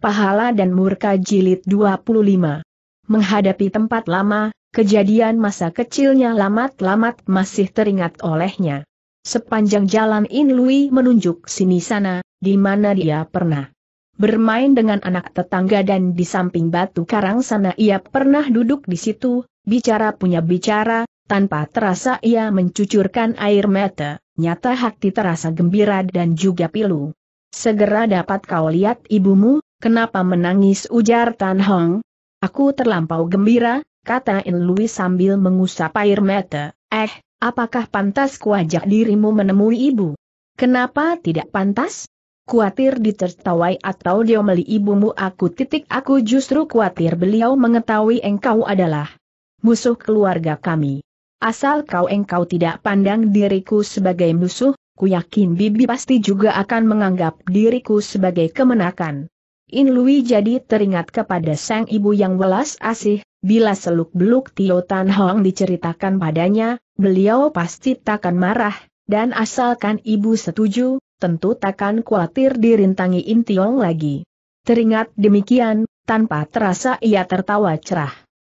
Pahala dan Murka Jilid 25 Menghadapi tempat lama, kejadian masa kecilnya lamat-lamat masih teringat olehnya. Sepanjang jalan In Lui menunjuk sini-sana, di mana dia pernah bermain dengan anak tetangga dan di samping batu karang sana ia pernah duduk di situ, bicara punya bicara, tanpa terasa ia mencucurkan air mata, nyata hati terasa gembira dan juga pilu. Segera dapat kau lihat ibumu, Kenapa menangis ujar Tan Hong? Aku terlampau gembira, kata In Louis sambil mengusap air mata. Eh, apakah pantas kuajak dirimu menemui ibu? Kenapa tidak pantas? Kuatir ditertawai atau diomeli ibumu aku titik aku justru kuatir beliau mengetahui engkau adalah musuh keluarga kami. Asal kau engkau tidak pandang diriku sebagai musuh, ku yakin bibi pasti juga akan menganggap diriku sebagai kemenakan. In Lui jadi teringat kepada sang ibu yang welas asih, bila seluk-beluk Tio Tan Hong diceritakan padanya, beliau pasti takkan marah, dan asalkan ibu setuju, tentu takkan khawatir dirintangi In Tiong lagi. Teringat demikian, tanpa terasa ia tertawa cerah.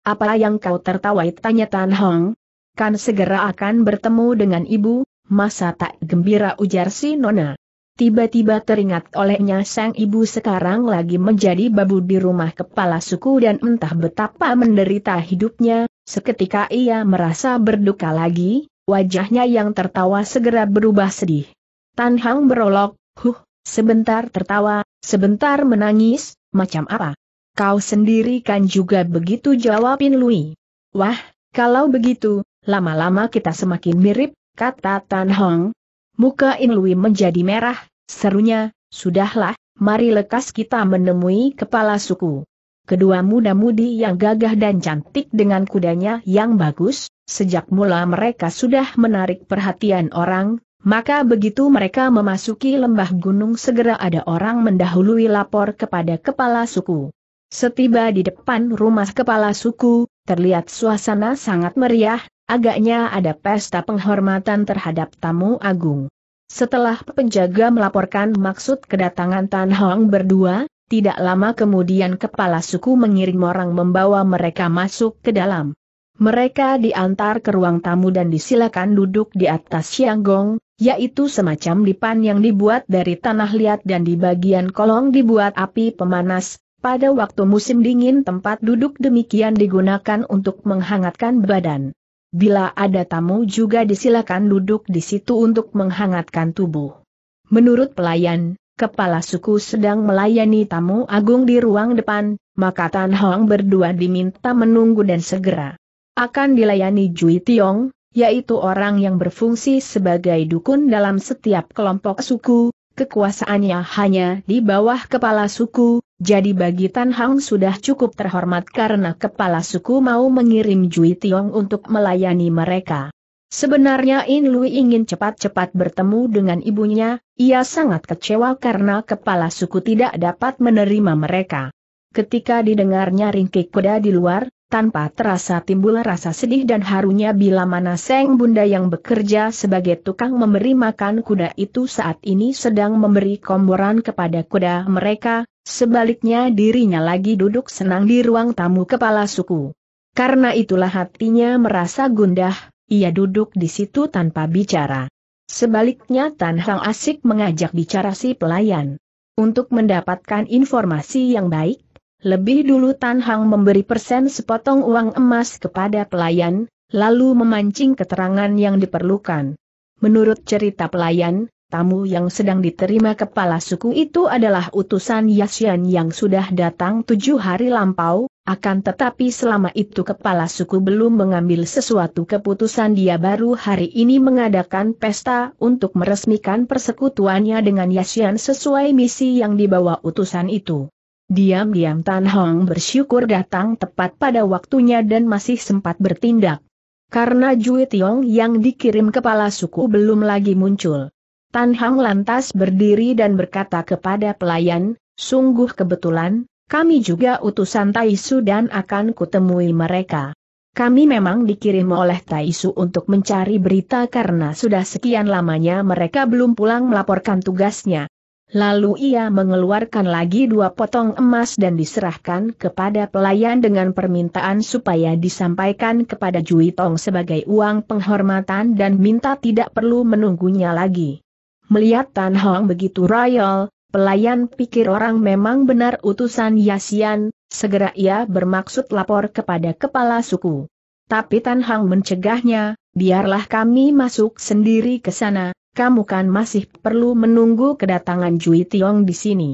Apa yang kau tertawai tanya Tan Hong? Kan segera akan bertemu dengan ibu, masa tak gembira ujar si Nona. Tiba-tiba teringat olehnya sang ibu sekarang lagi menjadi babu di rumah kepala suku dan entah betapa menderita hidupnya, seketika ia merasa berduka lagi, wajahnya yang tertawa segera berubah sedih. Tan Hang berolok, huh, sebentar tertawa, sebentar menangis, macam apa? Kau sendiri kan juga begitu jawabin Lui. Wah, kalau begitu, lama-lama kita semakin mirip, kata Tan Hong. Muka Inlui menjadi merah, Serunya, sudahlah, mari lekas kita menemui kepala suku. Kedua muda-mudi yang gagah dan cantik dengan kudanya yang bagus, sejak mula mereka sudah menarik perhatian orang, maka begitu mereka memasuki lembah gunung segera ada orang mendahului lapor kepada kepala suku. Setiba di depan rumah kepala suku, terlihat suasana sangat meriah, agaknya ada pesta penghormatan terhadap tamu agung. Setelah penjaga melaporkan maksud kedatangan Tan Hong berdua, tidak lama kemudian kepala suku mengirim orang membawa mereka masuk ke dalam. Mereka diantar ke ruang tamu dan disilakan duduk di atas sianggong, yaitu semacam dipan yang dibuat dari tanah liat dan di bagian kolong dibuat api pemanas. Pada waktu musim dingin tempat duduk demikian digunakan untuk menghangatkan badan. Bila ada tamu juga disilakan duduk di situ untuk menghangatkan tubuh. Menurut pelayan, kepala suku sedang melayani tamu agung di ruang depan, maka Tan Hong berdua diminta menunggu dan segera akan dilayani Jui Tiong, yaitu orang yang berfungsi sebagai dukun dalam setiap kelompok suku, kekuasaannya hanya di bawah kepala suku, jadi bagi Tan Hang sudah cukup terhormat karena kepala suku mau mengirim Jui Tiong untuk melayani mereka. Sebenarnya In Lui ingin cepat-cepat bertemu dengan ibunya, ia sangat kecewa karena kepala suku tidak dapat menerima mereka. Ketika didengarnya ringkik kuda di luar, tanpa terasa timbul rasa sedih dan harunya bila mana Seng Bunda yang bekerja sebagai tukang memberi makan kuda itu saat ini sedang memberi komboran kepada kuda mereka, sebaliknya dirinya lagi duduk senang di ruang tamu kepala suku. Karena itulah hatinya merasa gundah, ia duduk di situ tanpa bicara. Sebaliknya Tan Hang asik mengajak bicara si pelayan. Untuk mendapatkan informasi yang baik, lebih dulu Tan Hang memberi persen sepotong uang emas kepada pelayan, lalu memancing keterangan yang diperlukan. Menurut cerita pelayan, tamu yang sedang diterima kepala suku itu adalah utusan Yasian yang sudah datang tujuh hari lampau, akan tetapi selama itu kepala suku belum mengambil sesuatu keputusan dia baru hari ini mengadakan pesta untuk meresmikan persekutuannya dengan Yasian sesuai misi yang dibawa utusan itu. Diam-diam Tan Hong bersyukur datang tepat pada waktunya dan masih sempat bertindak. Karena Jui Tiong yang dikirim kepala suku belum lagi muncul. Tan Hong lantas berdiri dan berkata kepada pelayan, sungguh kebetulan, kami juga utusan Taisu dan akan kutemui mereka. Kami memang dikirim oleh Taisu untuk mencari berita karena sudah sekian lamanya mereka belum pulang melaporkan tugasnya. Lalu ia mengeluarkan lagi dua potong emas dan diserahkan kepada pelayan dengan permintaan supaya disampaikan kepada Jui Tong sebagai uang penghormatan dan minta tidak perlu menunggunya lagi. Melihat Tan Hong begitu royal, pelayan pikir orang memang benar utusan Yasian, segera ia bermaksud lapor kepada kepala suku. Tapi Tan Hong mencegahnya, biarlah kami masuk sendiri ke sana, kamu kan masih perlu menunggu kedatangan Jui Tiong di sini.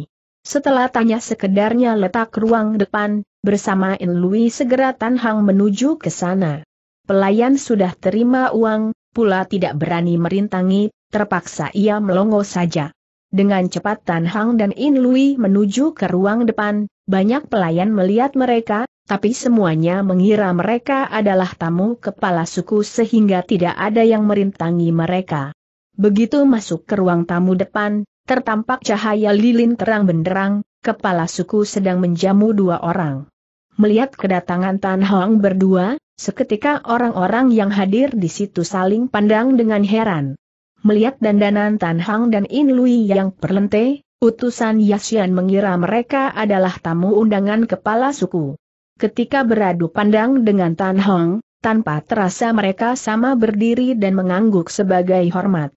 Setelah tanya sekedarnya letak ruang depan, bersama In Lui segera Tan Hang menuju ke sana. Pelayan sudah terima uang, pula tidak berani merintangi, terpaksa ia melongo saja. Dengan cepat Tan Hang dan In Lui menuju ke ruang depan, banyak pelayan melihat mereka, tapi semuanya mengira mereka adalah tamu kepala suku sehingga tidak ada yang merintangi mereka. Begitu masuk ke ruang tamu depan, tertampak cahaya lilin terang benderang, kepala suku sedang menjamu dua orang. Melihat kedatangan Tan Hong berdua, seketika orang-orang yang hadir di situ saling pandang dengan heran. Melihat dandanan Tan Hong dan In Lui yang perlente, utusan Yasian mengira mereka adalah tamu undangan kepala suku. Ketika beradu pandang dengan Tan Hong, tanpa terasa mereka sama berdiri dan mengangguk sebagai hormat.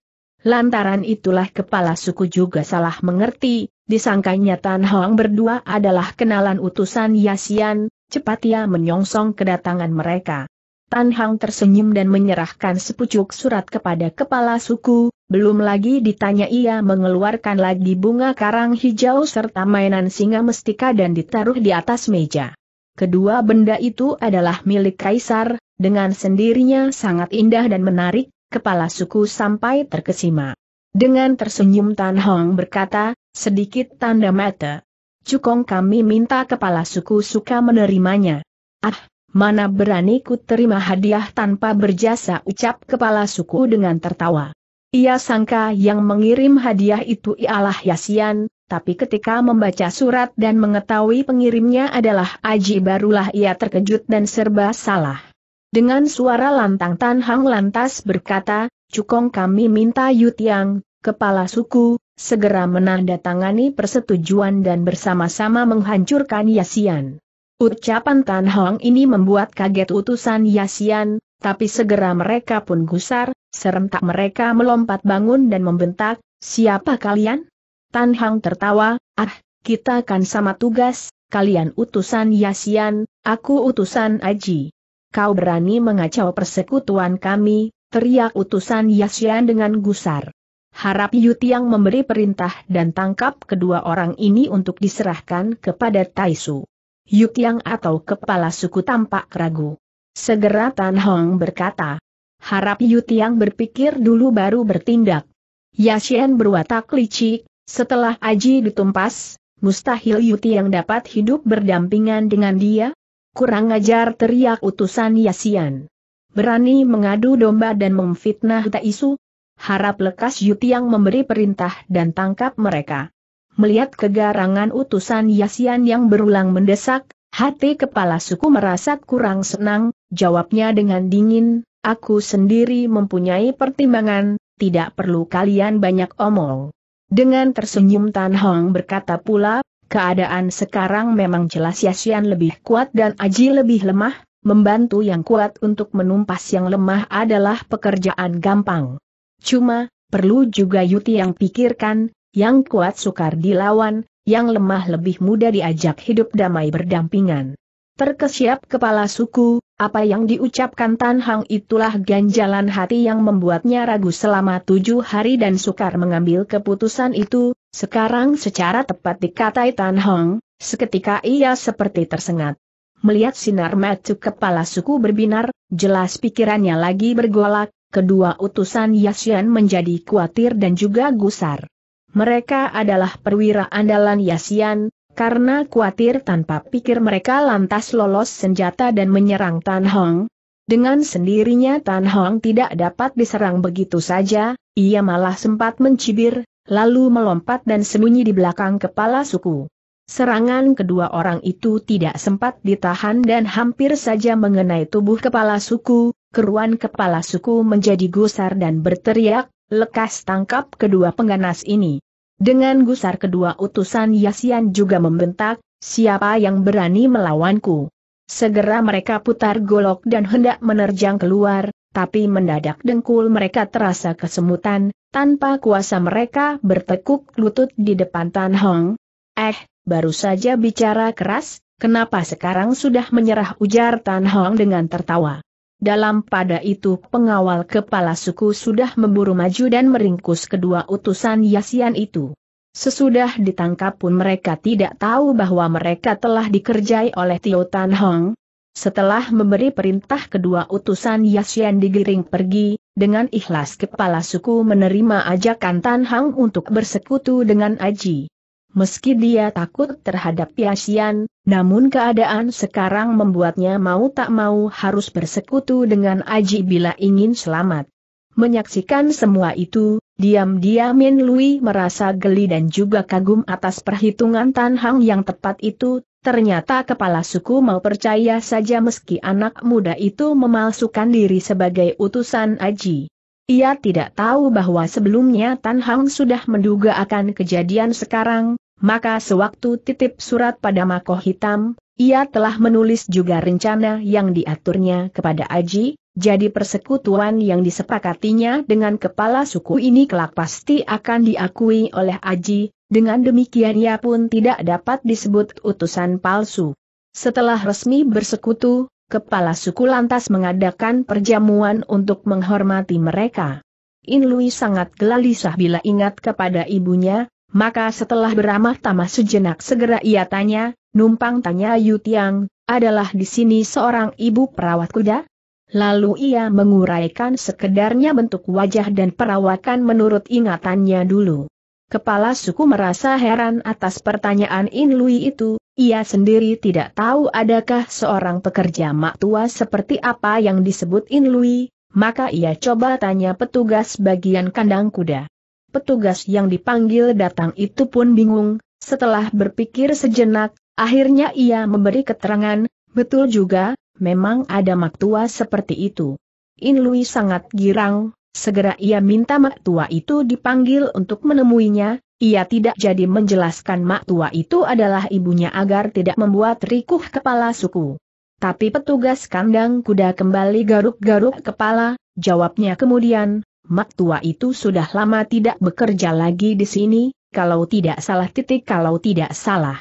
Lantaran itulah kepala suku juga salah mengerti, disangkanya Tan Hoang berdua adalah kenalan utusan Yasian, cepat ia menyongsong kedatangan mereka. Tan Hang tersenyum dan menyerahkan sepucuk surat kepada kepala suku, belum lagi ditanya ia mengeluarkan lagi bunga karang hijau serta mainan singa mestika dan ditaruh di atas meja. Kedua benda itu adalah milik Kaisar, dengan sendirinya sangat indah dan menarik, kepala suku sampai terkesima. Dengan tersenyum Tan Hong berkata, sedikit tanda mata. Cukong kami minta kepala suku suka menerimanya. Ah, mana berani ku terima hadiah tanpa berjasa ucap kepala suku dengan tertawa. Ia sangka yang mengirim hadiah itu ialah Yasian, tapi ketika membaca surat dan mengetahui pengirimnya adalah Aji barulah ia terkejut dan serba salah. Dengan suara lantang Tan Hang lantas berkata, Cukong kami minta Yutiang, kepala suku, segera menandatangani persetujuan dan bersama-sama menghancurkan Yasian. Ucapan Tan Hong ini membuat kaget utusan Yasian, tapi segera mereka pun gusar, serentak mereka melompat bangun dan membentak, siapa kalian? Tan Hang tertawa, ah, kita kan sama tugas, kalian utusan Yasian, aku utusan Aji kau berani mengacau persekutuan kami, teriak utusan Yasian dengan gusar. Harap Yutiang memberi perintah dan tangkap kedua orang ini untuk diserahkan kepada Taisu. Yutiang atau kepala suku tampak ragu. Segera Tan Hong berkata, harap Yutiang berpikir dulu baru bertindak. Yasian berwatak licik, setelah Aji ditumpas, mustahil Yutiang dapat hidup berdampingan dengan dia, Kurang ajar teriak utusan Yasian. Berani mengadu domba dan memfitnah Taisu? Harap lekas Yuti yang memberi perintah dan tangkap mereka. Melihat kegarangan utusan Yasian yang berulang mendesak, hati kepala suku merasa kurang senang, jawabnya dengan dingin, aku sendiri mempunyai pertimbangan, tidak perlu kalian banyak omong. Dengan tersenyum Tan Hong berkata pula, Keadaan sekarang memang jelas Yasian lebih kuat dan Aji lebih lemah, membantu yang kuat untuk menumpas yang lemah adalah pekerjaan gampang. Cuma, perlu juga Yuti yang pikirkan, yang kuat sukar dilawan, yang lemah lebih mudah diajak hidup damai berdampingan. Terkesiap kepala suku, apa yang diucapkan Tan Hang itulah ganjalan hati yang membuatnya ragu selama tujuh hari dan sukar mengambil keputusan itu, sekarang secara tepat dikatai Tan Hang, seketika ia seperti tersengat. Melihat sinar mata kepala suku berbinar, jelas pikirannya lagi bergolak, kedua utusan Yasian menjadi khawatir dan juga gusar. Mereka adalah perwira andalan Yasian, karena khawatir tanpa pikir mereka lantas lolos senjata dan menyerang Tan Hong. Dengan sendirinya Tan Hong tidak dapat diserang begitu saja, ia malah sempat mencibir, lalu melompat dan sembunyi di belakang kepala suku. Serangan kedua orang itu tidak sempat ditahan dan hampir saja mengenai tubuh kepala suku, keruan kepala suku menjadi gusar dan berteriak, lekas tangkap kedua pengganas ini. Dengan gusar kedua utusan Yasian juga membentak, siapa yang berani melawanku? Segera mereka putar golok dan hendak menerjang keluar, tapi mendadak dengkul mereka terasa kesemutan, tanpa kuasa mereka bertekuk lutut di depan Tan Hong. Eh, baru saja bicara keras, kenapa sekarang sudah menyerah ujar Tan Hong dengan tertawa. Dalam pada itu pengawal kepala suku sudah memburu maju dan meringkus kedua utusan Yasian itu. Sesudah ditangkap pun mereka tidak tahu bahwa mereka telah dikerjai oleh Tio Tan Hong. Setelah memberi perintah kedua utusan Yasian digiring pergi, dengan ikhlas kepala suku menerima ajakan Tan Hong untuk bersekutu dengan Aji. Meski dia takut terhadap Piasian, namun keadaan sekarang membuatnya mau tak mau harus bersekutu dengan Aji bila ingin selamat. Menyaksikan semua itu, diam-diam Min Lui merasa geli dan juga kagum atas perhitungan Tan Hang yang tepat itu, ternyata kepala suku mau percaya saja meski anak muda itu memalsukan diri sebagai utusan Aji. Ia tidak tahu bahwa sebelumnya Tan Hang sudah menduga akan kejadian sekarang, maka sewaktu titip surat pada Mako Hitam, ia telah menulis juga rencana yang diaturnya kepada Aji, jadi persekutuan yang disepakatinya dengan kepala suku ini kelak pasti akan diakui oleh Aji, dengan demikian ia pun tidak dapat disebut utusan palsu. Setelah resmi bersekutu, kepala suku lantas mengadakan perjamuan untuk menghormati mereka. In Lui sangat gelisah bila ingat kepada ibunya, maka setelah beramah tamah sejenak segera ia tanya, numpang tanya Yu Tiang, adalah di sini seorang ibu perawat kuda? Lalu ia menguraikan sekedarnya bentuk wajah dan perawakan menurut ingatannya dulu. Kepala suku merasa heran atas pertanyaan In Lui itu, ia sendiri tidak tahu adakah seorang pekerja mak tua seperti apa yang disebut Inlui, maka ia coba tanya petugas bagian kandang kuda. Petugas yang dipanggil datang itu pun bingung, setelah berpikir sejenak, akhirnya ia memberi keterangan, betul juga, memang ada mak tua seperti itu. Inlui sangat girang, segera ia minta mak tua itu dipanggil untuk menemuinya, ia tidak jadi menjelaskan mak tua itu adalah ibunya agar tidak membuat rikuh kepala suku. Tapi petugas kandang kuda kembali garuk-garuk kepala, jawabnya kemudian, mak tua itu sudah lama tidak bekerja lagi di sini, kalau tidak salah titik kalau tidak salah.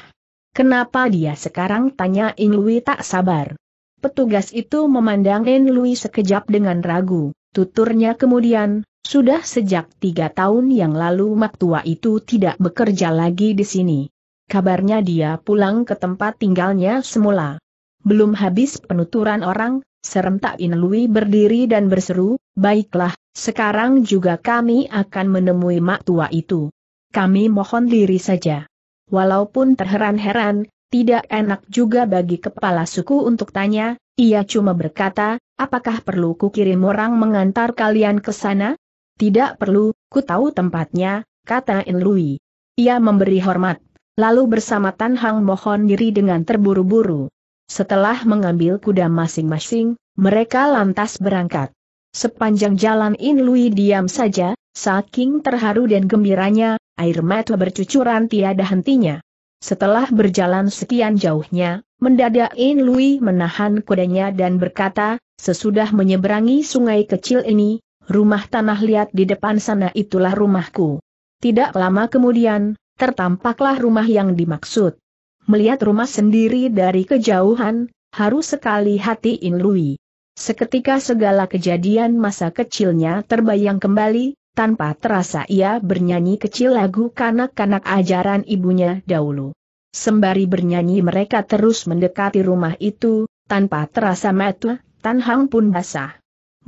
Kenapa dia sekarang tanya Inlui tak sabar. Petugas itu memandang Inlui sekejap dengan ragu, tuturnya kemudian, sudah sejak tiga tahun yang lalu mak tua itu tidak bekerja lagi di sini. Kabarnya dia pulang ke tempat tinggalnya semula. Belum habis penuturan orang, serentak Inlui berdiri dan berseru, baiklah, sekarang juga kami akan menemui mak tua itu. Kami mohon diri saja. Walaupun terheran-heran, tidak enak juga bagi kepala suku untuk tanya, ia cuma berkata, apakah perlu kukirim orang mengantar kalian ke sana? Tidak perlu, ku tahu tempatnya, kata In Lui. Ia memberi hormat, lalu bersama Tan Hang mohon diri dengan terburu-buru. Setelah mengambil kuda masing-masing, mereka lantas berangkat. Sepanjang jalan In Lui diam saja, saking terharu dan gembiranya, air mata bercucuran tiada hentinya. Setelah berjalan sekian jauhnya, mendadak In Lui menahan kudanya dan berkata, sesudah menyeberangi sungai kecil ini, rumah tanah liat di depan sana itulah rumahku. Tidak lama kemudian, tertampaklah rumah yang dimaksud. Melihat rumah sendiri dari kejauhan, harus sekali hati In Lui. Seketika segala kejadian masa kecilnya terbayang kembali, tanpa terasa ia bernyanyi kecil lagu kanak-kanak ajaran ibunya dahulu. Sembari bernyanyi mereka terus mendekati rumah itu, tanpa terasa metu, Tan Hang pun basah.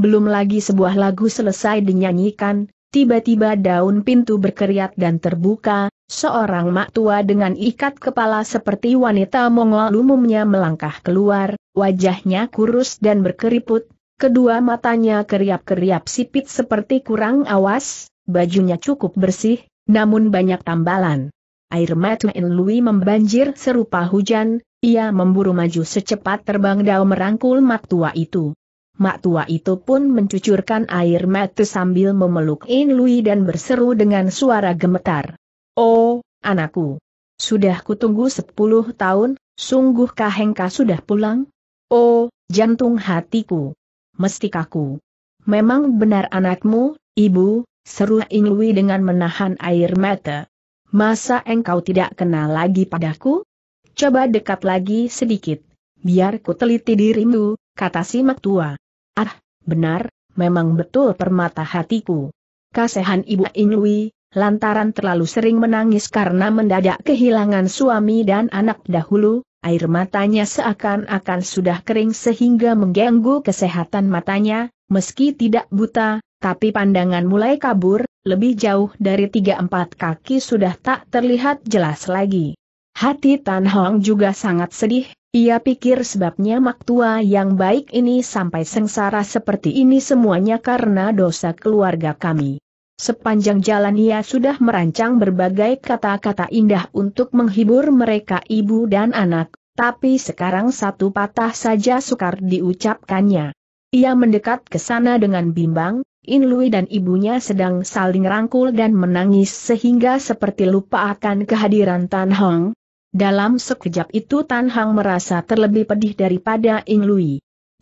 Belum lagi sebuah lagu selesai dinyanyikan, tiba-tiba daun pintu berkeriat dan terbuka, seorang mak tua dengan ikat kepala seperti wanita Mongol umumnya melangkah keluar, wajahnya kurus dan berkeriput, kedua matanya keriap-keriap sipit seperti kurang awas, bajunya cukup bersih, namun banyak tambalan. Air mata Lui membanjir serupa hujan, ia memburu maju secepat terbang Dao merangkul mak tua itu. Mak tua itu pun mencucurkan air mata sambil memeluk In Lui dan berseru dengan suara gemetar. Oh, anakku! Sudah kutunggu sepuluh tahun, sungguh Kahengka sudah pulang? Oh, jantung hatiku! Mestikaku! Memang benar anakmu, ibu, seru In Lui dengan menahan air mata. Masa engkau tidak kenal lagi padaku? Coba dekat lagi sedikit, biar ku teliti dirimu, kata si mertua. Ah, benar, memang betul permata hatiku. Kasehan Ibu Inui, lantaran terlalu sering menangis karena mendadak kehilangan suami dan anak dahulu, air matanya seakan-akan sudah kering sehingga mengganggu kesehatan matanya, meski tidak buta, tapi pandangan mulai kabur, lebih jauh dari tiga empat kaki sudah tak terlihat jelas lagi. Hati Tan Hong juga sangat sedih, ia pikir sebabnya maktua yang baik ini sampai sengsara seperti ini semuanya karena dosa keluarga kami. Sepanjang jalan ia sudah merancang berbagai kata-kata indah untuk menghibur mereka ibu dan anak, tapi sekarang satu patah saja sukar diucapkannya. Ia mendekat ke sana dengan bimbang, In Lui dan ibunya sedang saling rangkul dan menangis sehingga seperti lupa akan kehadiran Tan Hong, dalam sekejap itu Tan Hang merasa terlebih pedih daripada Ing Lui.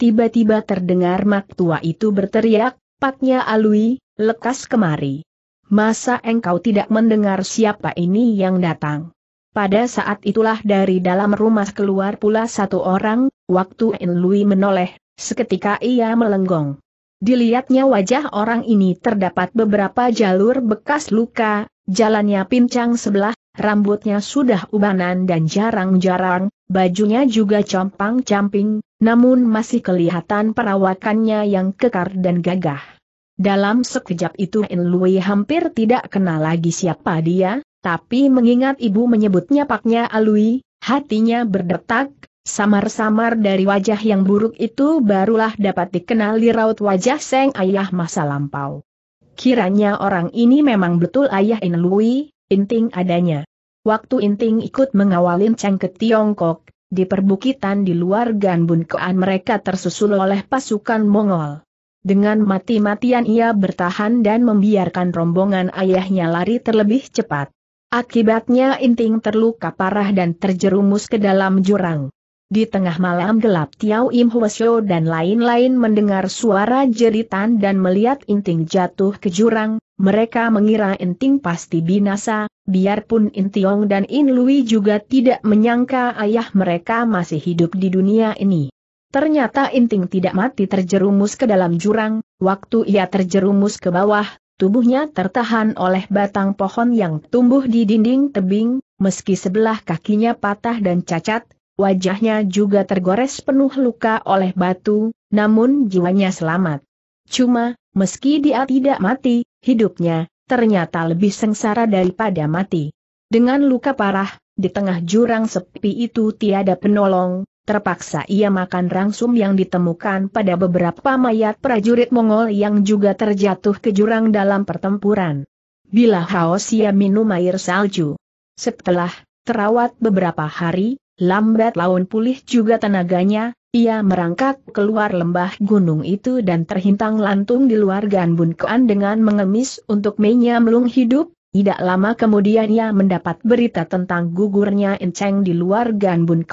Tiba-tiba terdengar mak tua itu berteriak, Paknya Alui, lekas kemari. Masa engkau tidak mendengar siapa ini yang datang? Pada saat itulah dari dalam rumah keluar pula satu orang, waktu Ing Lui menoleh, seketika ia melenggong. Dilihatnya wajah orang ini terdapat beberapa jalur bekas luka, Jalannya pincang sebelah, rambutnya sudah ubanan dan jarang-jarang, bajunya juga compang-camping, namun masih kelihatan perawakannya yang kekar dan gagah. Dalam sekejap itu In Lui hampir tidak kenal lagi siapa dia, tapi mengingat ibu menyebutnya paknya Alui, hatinya berdetak, samar-samar dari wajah yang buruk itu barulah dapat dikenali raut wajah Seng Ayah masa lampau. Kiranya orang ini memang betul ayah In Inting adanya. Waktu Inting ikut mengawalin Cheng ke Tiongkok, di perbukitan di luar Ganbun Kean mereka tersusul oleh pasukan Mongol. Dengan mati-matian ia bertahan dan membiarkan rombongan ayahnya lari terlebih cepat. Akibatnya Inting terluka parah dan terjerumus ke dalam jurang. Di tengah malam gelap Tiao Im Hwasyo dan lain-lain mendengar suara jeritan dan melihat Inting jatuh ke jurang, mereka mengira Inting pasti binasa, biarpun Intiong dan In Lui juga tidak menyangka ayah mereka masih hidup di dunia ini. Ternyata Inting tidak mati terjerumus ke dalam jurang, waktu ia terjerumus ke bawah, tubuhnya tertahan oleh batang pohon yang tumbuh di dinding tebing, meski sebelah kakinya patah dan cacat, Wajahnya juga tergores penuh luka oleh batu, namun jiwanya selamat. Cuma, meski dia tidak mati, hidupnya ternyata lebih sengsara daripada mati. Dengan luka parah, di tengah jurang sepi itu tiada penolong, terpaksa ia makan rangsum yang ditemukan pada beberapa mayat prajurit Mongol yang juga terjatuh ke jurang dalam pertempuran. Bila haus ia minum air salju. Setelah terawat beberapa hari, Lambat laun pulih juga tenaganya, ia merangkak keluar lembah gunung itu dan terhintang lantung di luar Gan Kean dengan mengemis untuk melung hidup. Tidak lama kemudian ia mendapat berita tentang gugurnya Enceng di luar Ganbun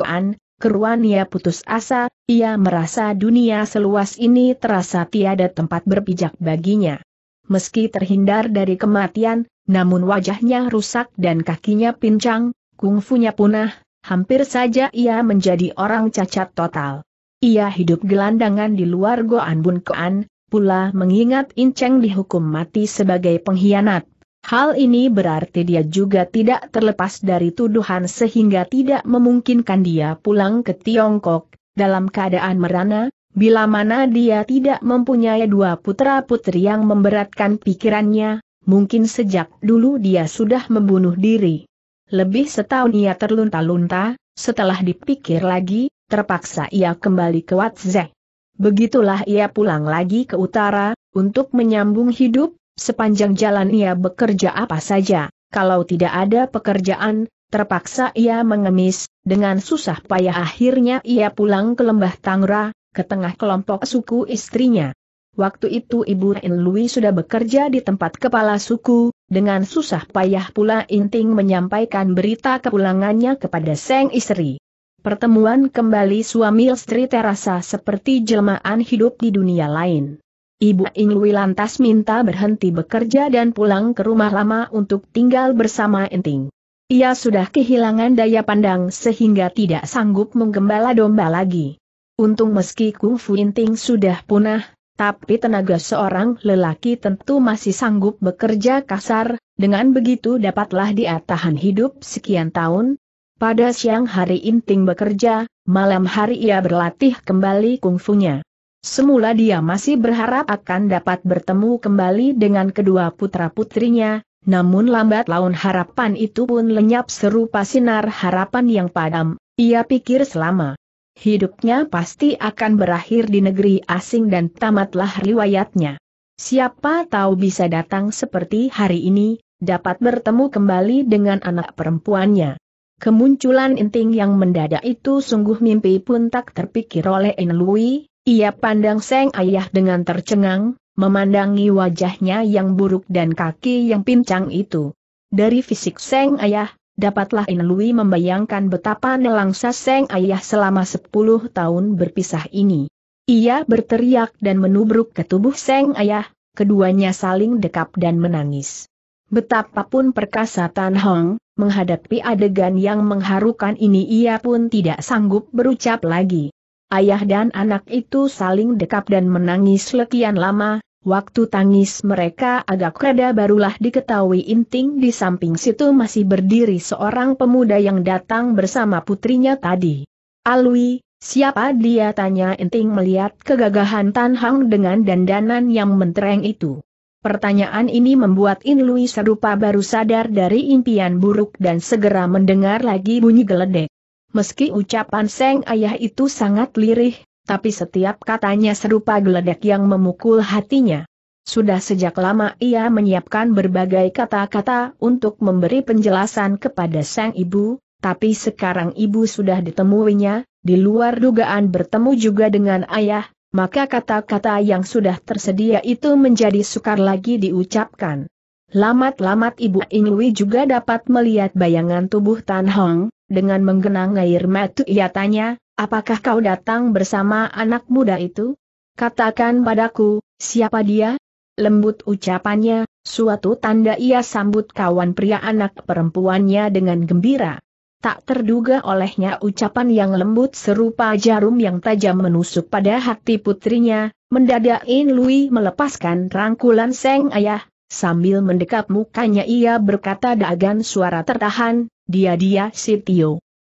keruan ia putus asa, ia merasa dunia seluas ini terasa tiada tempat berpijak baginya. Meski terhindar dari kematian, namun wajahnya rusak dan kakinya pincang, kungfunya punah, hampir saja ia menjadi orang cacat total. Ia hidup gelandangan di luar Goan Bun Koan, pula mengingat Inceng dihukum mati sebagai pengkhianat. Hal ini berarti dia juga tidak terlepas dari tuduhan sehingga tidak memungkinkan dia pulang ke Tiongkok, dalam keadaan merana, bila mana dia tidak mempunyai dua putra-putri yang memberatkan pikirannya, mungkin sejak dulu dia sudah membunuh diri. Lebih setahun ia terlunta-lunta, setelah dipikir lagi, terpaksa ia kembali ke Watze. Begitulah ia pulang lagi ke utara, untuk menyambung hidup, sepanjang jalan ia bekerja apa saja, kalau tidak ada pekerjaan, terpaksa ia mengemis, dengan susah payah akhirnya ia pulang ke lembah Tangra, ke tengah kelompok suku istrinya. Waktu itu Ibu Lui sudah bekerja di tempat kepala suku, dengan susah payah pula Inting menyampaikan berita kepulangannya kepada Seng Istri. Pertemuan kembali suami istri terasa seperti jelmaan hidup di dunia lain. Ibu Lui lantas minta berhenti bekerja dan pulang ke rumah lama untuk tinggal bersama Inting. Ia sudah kehilangan daya pandang sehingga tidak sanggup menggembala domba lagi. Untung meski kung fu Inting sudah punah, tapi tenaga seorang lelaki tentu masih sanggup bekerja kasar, dengan begitu dapatlah dia tahan hidup sekian tahun. Pada siang hari Inting bekerja, malam hari ia berlatih kembali kungfunya. Semula dia masih berharap akan dapat bertemu kembali dengan kedua putra-putrinya, namun lambat laun harapan itu pun lenyap serupa sinar harapan yang padam, ia pikir selama hidupnya pasti akan berakhir di negeri asing dan tamatlah riwayatnya. Siapa tahu bisa datang seperti hari ini, dapat bertemu kembali dengan anak perempuannya. Kemunculan Inting yang mendadak itu sungguh mimpi pun tak terpikir oleh Enlui. ia pandang Seng Ayah dengan tercengang, memandangi wajahnya yang buruk dan kaki yang pincang itu. Dari fisik Seng Ayah, Dapatlah Inelui membayangkan betapa nelangsa Seng Ayah selama sepuluh tahun berpisah ini. Ia berteriak dan menubruk ke tubuh Seng Ayah, keduanya saling dekap dan menangis. Betapapun perkasa Tan Hong, menghadapi adegan yang mengharukan ini ia pun tidak sanggup berucap lagi. Ayah dan anak itu saling dekap dan menangis lekian lama, Waktu tangis mereka agak reda barulah diketahui inting di samping situ masih berdiri seorang pemuda yang datang bersama putrinya tadi. Alwi, siapa dia tanya inting melihat kegagahan Tan Hang dengan dandanan yang mentereng itu. Pertanyaan ini membuat In Lui serupa baru sadar dari impian buruk dan segera mendengar lagi bunyi geledek. Meski ucapan Seng Ayah itu sangat lirih, tapi setiap katanya serupa geledek yang memukul hatinya. Sudah sejak lama ia menyiapkan berbagai kata-kata untuk memberi penjelasan kepada sang ibu, tapi sekarang ibu sudah ditemuinya, di luar dugaan bertemu juga dengan ayah, maka kata-kata yang sudah tersedia itu menjadi sukar lagi diucapkan. Lamat-lamat ibu Inui juga dapat melihat bayangan tubuh Tan Hong, dengan menggenang air mata ia tanya, apakah kau datang bersama anak muda itu? Katakan padaku, siapa dia? Lembut ucapannya, suatu tanda ia sambut kawan pria anak perempuannya dengan gembira. Tak terduga olehnya ucapan yang lembut serupa jarum yang tajam menusuk pada hati putrinya, mendadak In Lui melepaskan rangkulan Seng Ayah, sambil mendekap mukanya ia berkata dagan suara tertahan, dia-dia si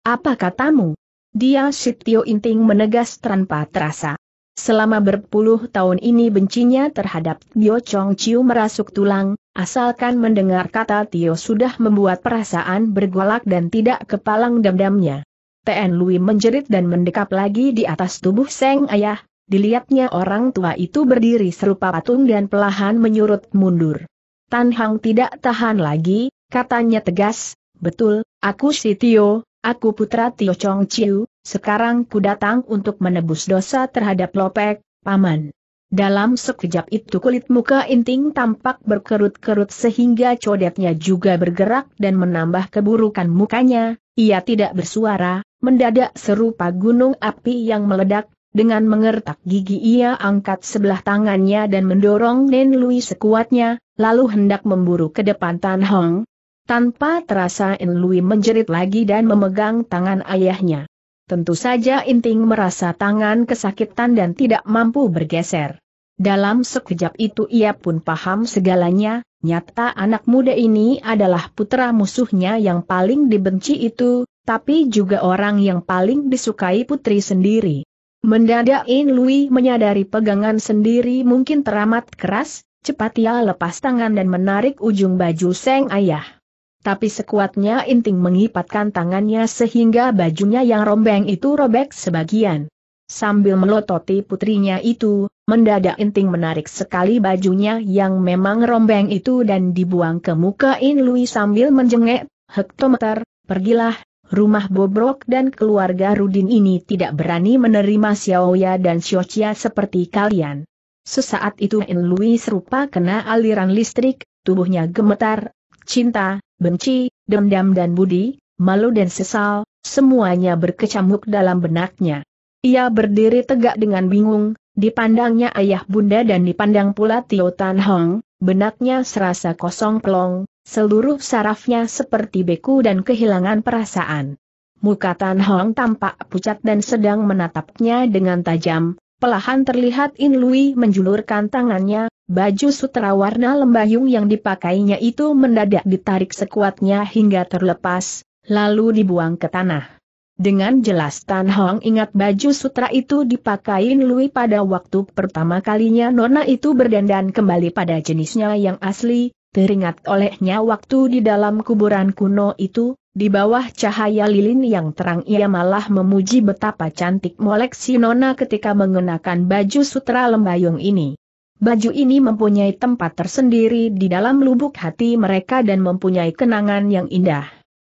Apa katamu? Dia Sitio Inting menegas tanpa terasa. Selama berpuluh tahun ini bencinya terhadap Tio Chong Chiu merasuk tulang, asalkan mendengar kata Tio sudah membuat perasaan bergolak dan tidak kepalang damnya. TN Lui menjerit dan mendekap lagi di atas tubuh Seng Ayah, dilihatnya orang tua itu berdiri serupa patung dan pelahan menyurut mundur. Tan Hang tidak tahan lagi, katanya tegas, betul, aku si Tio, Aku putra Tio Chong Chiu, sekarang ku datang untuk menebus dosa terhadap Lopek, Paman. Dalam sekejap itu kulit muka Inting tampak berkerut-kerut sehingga codetnya juga bergerak dan menambah keburukan mukanya, ia tidak bersuara, mendadak serupa gunung api yang meledak, dengan mengertak gigi ia angkat sebelah tangannya dan mendorong Nen Lui sekuatnya, lalu hendak memburu ke depan Tan Hong, tanpa terasa In Lui menjerit lagi dan memegang tangan ayahnya. Tentu saja Inting merasa tangan kesakitan dan tidak mampu bergeser. Dalam sekejap itu ia pun paham segalanya, nyata anak muda ini adalah putra musuhnya yang paling dibenci itu, tapi juga orang yang paling disukai putri sendiri. Mendadak In Lui menyadari pegangan sendiri mungkin teramat keras, cepat ia lepas tangan dan menarik ujung baju Seng Ayah. Tapi sekuatnya Inting mengipatkan tangannya sehingga bajunya yang rombeng itu robek sebagian. Sambil melototi putrinya itu, mendadak Inting menarik sekali bajunya yang memang rombeng itu dan dibuang ke muka In Lui sambil menjengek, hektometer, pergilah, rumah bobrok dan keluarga Rudin ini tidak berani menerima Xiaoya dan Xiaoya seperti kalian. Sesaat itu In Lui serupa kena aliran listrik, tubuhnya gemetar, cinta, benci, dendam dan budi, malu dan sesal, semuanya berkecamuk dalam benaknya. Ia berdiri tegak dengan bingung, dipandangnya ayah bunda dan dipandang pula Tio Tan Hong, benaknya serasa kosong pelong, seluruh sarafnya seperti beku dan kehilangan perasaan. Muka Tan Hong tampak pucat dan sedang menatapnya dengan tajam, pelahan terlihat In Lui menjulurkan tangannya, Baju sutra warna lembayung yang dipakainya itu mendadak ditarik sekuatnya hingga terlepas, lalu dibuang ke tanah. Dengan jelas Tan Hong ingat baju sutra itu dipakai Lui pada waktu pertama kalinya Nona itu berdandan kembali pada jenisnya yang asli, teringat olehnya waktu di dalam kuburan kuno itu, di bawah cahaya lilin yang terang ia malah memuji betapa cantik moleksi Nona ketika mengenakan baju sutra lembayung ini. Baju ini mempunyai tempat tersendiri di dalam lubuk hati mereka dan mempunyai kenangan yang indah.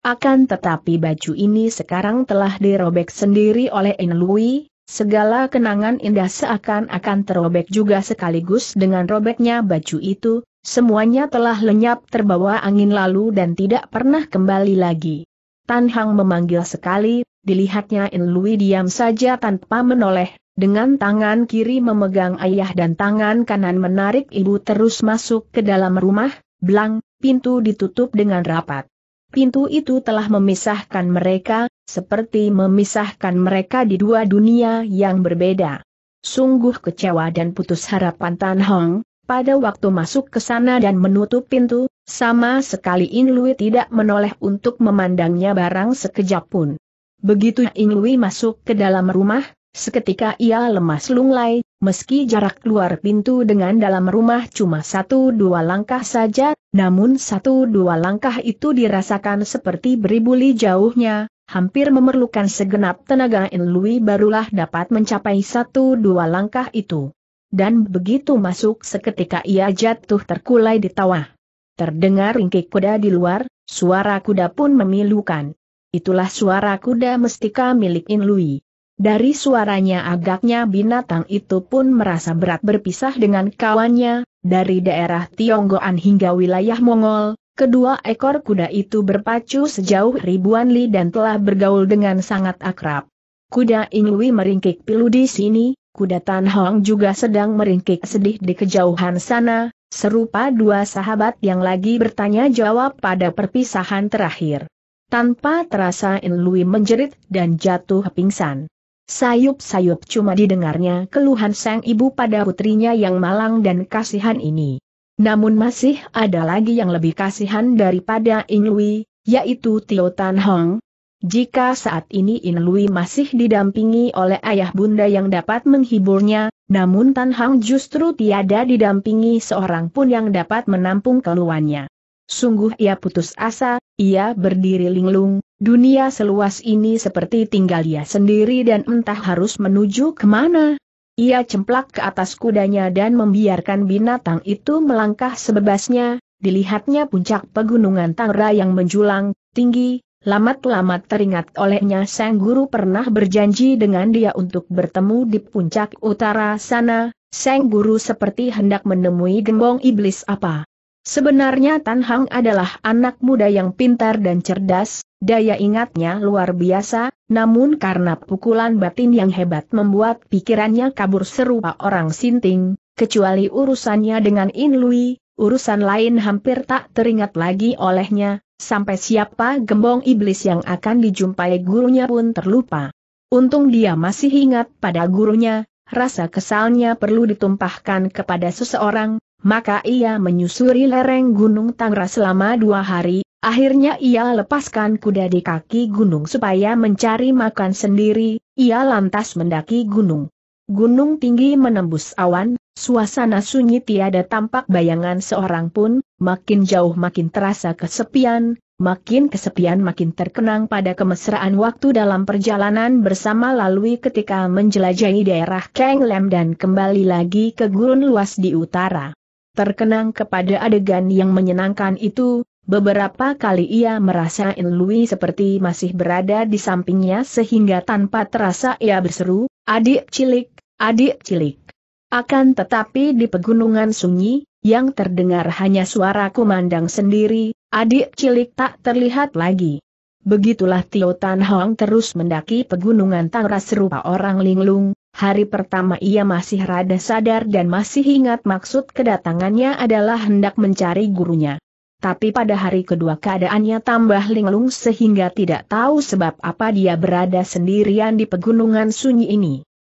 Akan tetapi baju ini sekarang telah dirobek sendiri oleh Enlui, segala kenangan indah seakan-akan terobek juga sekaligus dengan robeknya baju itu, semuanya telah lenyap terbawa angin lalu dan tidak pernah kembali lagi. Tan Hang memanggil sekali, dilihatnya Enlui diam saja tanpa menoleh, dengan tangan kiri memegang ayah dan tangan kanan menarik ibu terus masuk ke dalam rumah, Blang, pintu ditutup dengan rapat. Pintu itu telah memisahkan mereka, seperti memisahkan mereka di dua dunia yang berbeda. Sungguh kecewa dan putus harapan Tan Hong, pada waktu masuk ke sana dan menutup pintu, sama sekali In Lui tidak menoleh untuk memandangnya barang sekejap pun. Begitu In Lui masuk ke dalam rumah, Seketika ia lemas lunglai, meski jarak keluar pintu dengan dalam rumah cuma satu dua langkah saja, namun satu dua langkah itu dirasakan seperti beribu li jauhnya, hampir memerlukan segenap tenaga Inlui barulah dapat mencapai satu dua langkah itu. Dan begitu masuk seketika ia jatuh terkulai di tawah. Terdengar ringkik kuda di luar, suara kuda pun memilukan. Itulah suara kuda mestika milik Inlui. Dari suaranya agaknya binatang itu pun merasa berat berpisah dengan kawannya, dari daerah Tionggoan hingga wilayah Mongol, kedua ekor kuda itu berpacu sejauh ribuan li dan telah bergaul dengan sangat akrab. Kuda Inui meringkik pilu di sini, kuda Tan Hong juga sedang meringkik sedih di kejauhan sana, serupa dua sahabat yang lagi bertanya jawab pada perpisahan terakhir. Tanpa terasa Inui menjerit dan jatuh pingsan. Sayup-sayup cuma didengarnya keluhan sang ibu pada putrinya yang malang dan kasihan ini. Namun masih ada lagi yang lebih kasihan daripada In Lui, yaitu Tio Tan Hong. Jika saat ini In Lui masih didampingi oleh ayah bunda yang dapat menghiburnya, namun Tan Hong justru tiada didampingi seorang pun yang dapat menampung keluhannya. Sungguh ia putus asa, ia berdiri linglung, Dunia seluas ini seperti tinggal ia sendiri dan entah harus menuju kemana. Ia cemplak ke atas kudanya dan membiarkan binatang itu melangkah sebebasnya, dilihatnya puncak pegunungan Tangra yang menjulang, tinggi, lamat-lamat teringat olehnya sang guru pernah berjanji dengan dia untuk bertemu di puncak utara sana, sang guru seperti hendak menemui gembong iblis apa. Sebenarnya Tan Hang adalah anak muda yang pintar dan cerdas, Daya ingatnya luar biasa, namun karena pukulan batin yang hebat membuat pikirannya kabur serupa orang sinting, kecuali urusannya dengan In Lui, urusan lain hampir tak teringat lagi olehnya, sampai siapa gembong iblis yang akan dijumpai gurunya pun terlupa. Untung dia masih ingat pada gurunya, rasa kesalnya perlu ditumpahkan kepada seseorang, maka ia menyusuri lereng Gunung Tangra selama dua hari, Akhirnya ia lepaskan kuda di kaki gunung supaya mencari makan sendiri, ia lantas mendaki gunung. Gunung tinggi menembus awan, suasana sunyi tiada tampak bayangan seorang pun, makin jauh makin terasa kesepian, Makin kesepian makin terkenang pada kemesraan waktu dalam perjalanan bersama lalui ketika menjelajahi daerah Kang dan kembali lagi ke gurun luas di utara. Terkenang kepada adegan yang menyenangkan itu, Beberapa kali ia merasa In Lui seperti masih berada di sampingnya sehingga tanpa terasa ia berseru, adik cilik, adik cilik. Akan tetapi di pegunungan sunyi, yang terdengar hanya suara kumandang sendiri, adik cilik tak terlihat lagi. Begitulah Tio Tan Hong terus mendaki pegunungan Tangra serupa orang linglung, hari pertama ia masih rada sadar dan masih ingat maksud kedatangannya adalah hendak mencari gurunya tapi pada hari kedua keadaannya tambah linglung sehingga tidak tahu sebab apa dia berada sendirian di pegunungan sunyi ini.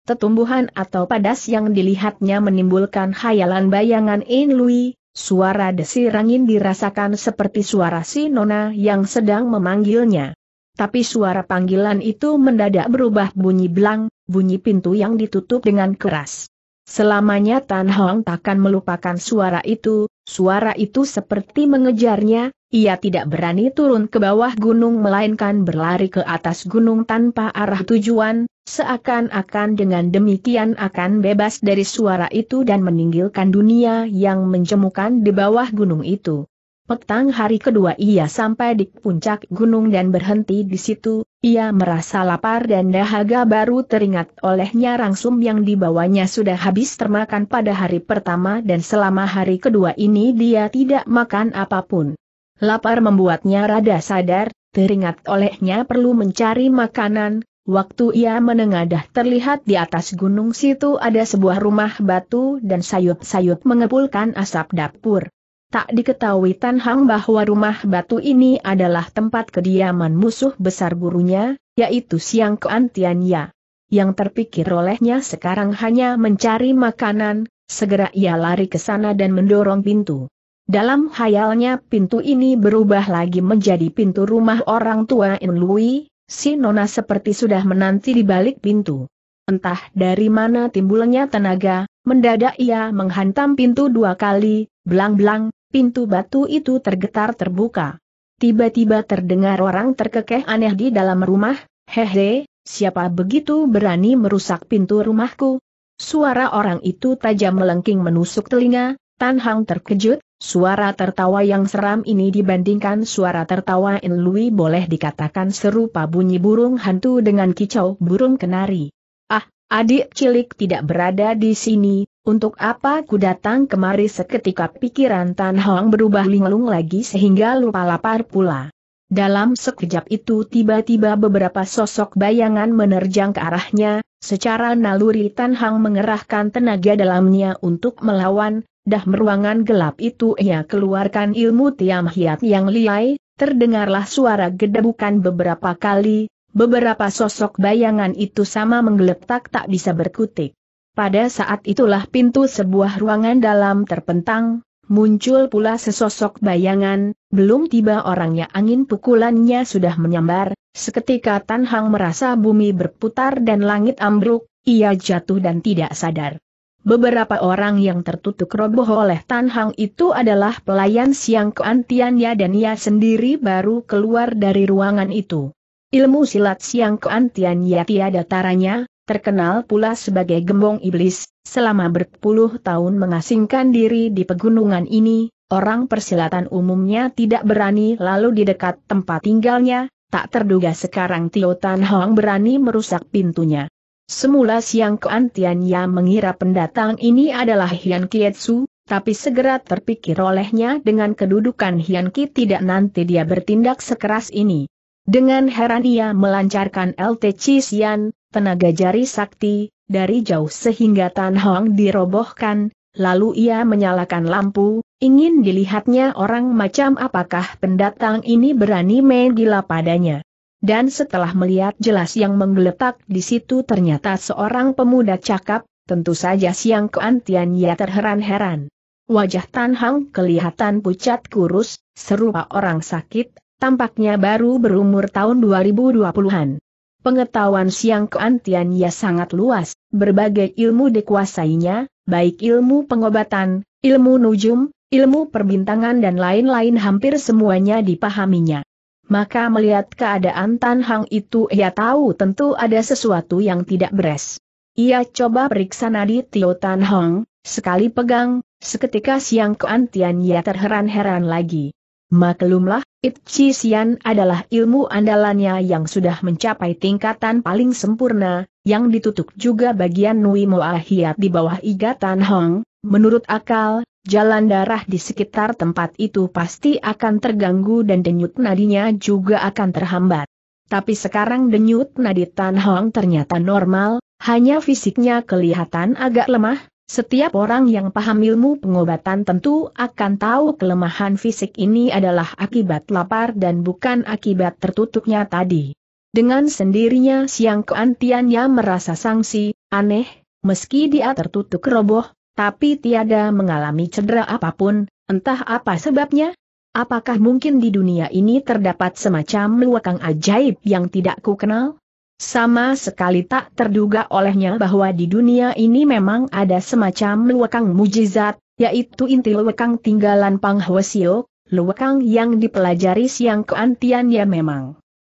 Tetumbuhan atau padas yang dilihatnya menimbulkan khayalan bayangan In Lui, suara desir angin dirasakan seperti suara si Nona yang sedang memanggilnya. Tapi suara panggilan itu mendadak berubah bunyi belang, bunyi pintu yang ditutup dengan keras. Selamanya Tan Hong takkan melupakan suara itu, Suara itu seperti mengejarnya, ia tidak berani turun ke bawah gunung melainkan berlari ke atas gunung tanpa arah tujuan, seakan-akan dengan demikian akan bebas dari suara itu dan meninggalkan dunia yang menjemukan di bawah gunung itu. Petang hari kedua ia sampai di puncak gunung dan berhenti di situ, ia merasa lapar dan dahaga baru teringat olehnya rangsum yang dibawanya sudah habis termakan pada hari pertama dan selama hari kedua ini dia tidak makan apapun. Lapar membuatnya rada sadar, teringat olehnya perlu mencari makanan, Waktu ia menengadah terlihat di atas gunung situ ada sebuah rumah batu dan sayup-sayup mengepulkan asap dapur. Tak diketahui Tan Hang bahwa rumah batu ini adalah tempat kediaman musuh besar gurunya, yaitu Siang Kuan Tianya. Yang terpikir olehnya sekarang hanya mencari makanan, segera ia lari ke sana dan mendorong pintu. Dalam hayalnya pintu ini berubah lagi menjadi pintu rumah orang tua In Lui, si Nona seperti sudah menanti di balik pintu. Entah dari mana timbulnya tenaga, mendadak ia menghantam pintu dua kali, Belang-belang, pintu batu itu tergetar terbuka. Tiba-tiba terdengar orang terkekeh aneh di dalam rumah, hehe, siapa begitu berani merusak pintu rumahku? Suara orang itu tajam melengking menusuk telinga, Tan Hang terkejut, suara tertawa yang seram ini dibandingkan suara tertawa In Lui boleh dikatakan serupa bunyi burung hantu dengan kicau burung kenari. Ah, adik cilik tidak berada di sini, untuk apa ku datang kemari seketika pikiran Tan Hong berubah linglung lagi sehingga lupa lapar pula. Dalam sekejap itu tiba-tiba beberapa sosok bayangan menerjang ke arahnya, secara naluri Tan Hong mengerahkan tenaga dalamnya untuk melawan, dah meruangan gelap itu ia keluarkan ilmu tiam hiat yang liai, terdengarlah suara gedebukan beberapa kali, beberapa sosok bayangan itu sama menggeletak tak bisa berkutik. Pada saat itulah pintu sebuah ruangan dalam terpentang, muncul pula sesosok bayangan, belum tiba orangnya angin pukulannya sudah menyambar, seketika Tan Hang merasa bumi berputar dan langit ambruk, ia jatuh dan tidak sadar. Beberapa orang yang tertutup roboh oleh Tan Hang itu adalah pelayan siang keantiannya dan ia sendiri baru keluar dari ruangan itu. Ilmu silat siang keantiannya tiada taranya, terkenal pula sebagai gembong iblis, selama berpuluh tahun mengasingkan diri di pegunungan ini, orang persilatan umumnya tidak berani lalu di dekat tempat tinggalnya, tak terduga sekarang Tio Tan Hong berani merusak pintunya. Semula siang keantiannya mengira pendatang ini adalah Hian Kietsu, tapi segera terpikir olehnya dengan kedudukan Hian Ki tidak nanti dia bertindak sekeras ini. Dengan heran ia melancarkan LT Cisian, tenaga jari sakti, dari jauh sehingga Tan Hong dirobohkan, lalu ia menyalakan lampu, ingin dilihatnya orang macam apakah pendatang ini berani main gila padanya. Dan setelah melihat jelas yang menggeletak di situ ternyata seorang pemuda cakap, tentu saja siang keantian ia terheran-heran. Wajah Tan Hong kelihatan pucat kurus, serupa orang sakit, tampaknya baru berumur tahun 2020-an. Pengetahuan Siang Keantiannya sangat luas, berbagai ilmu dikuasainya, baik ilmu pengobatan, ilmu nujum, ilmu perbintangan dan lain-lain hampir semuanya dipahaminya. Maka melihat keadaan Tan Hang itu ia tahu tentu ada sesuatu yang tidak beres. Ia coba periksa nadi Tio Tan Hong, sekali pegang, seketika siang keantian ia terheran-heran lagi. Maklumlah, Itchi Sian adalah ilmu andalannya yang sudah mencapai tingkatan paling sempurna, yang ditutup juga bagian Nui Moahiat di bawah Iga Tan Hong, menurut akal, jalan darah di sekitar tempat itu pasti akan terganggu dan denyut nadinya juga akan terhambat. Tapi sekarang denyut nadi Tan Hong ternyata normal, hanya fisiknya kelihatan agak lemah, setiap orang yang paham ilmu pengobatan tentu akan tahu kelemahan fisik ini adalah akibat lapar dan bukan akibat tertutupnya tadi. Dengan sendirinya siang keantiannya merasa sangsi, aneh, meski dia tertutup roboh, tapi tiada mengalami cedera apapun, entah apa sebabnya. Apakah mungkin di dunia ini terdapat semacam luakang ajaib yang tidak kukenal? Sama sekali tak terduga olehnya bahwa di dunia ini memang ada semacam luwakang mujizat, yaitu inti luwakang tinggalan Pang Hwasio, luwakang yang dipelajari siang keantiannya memang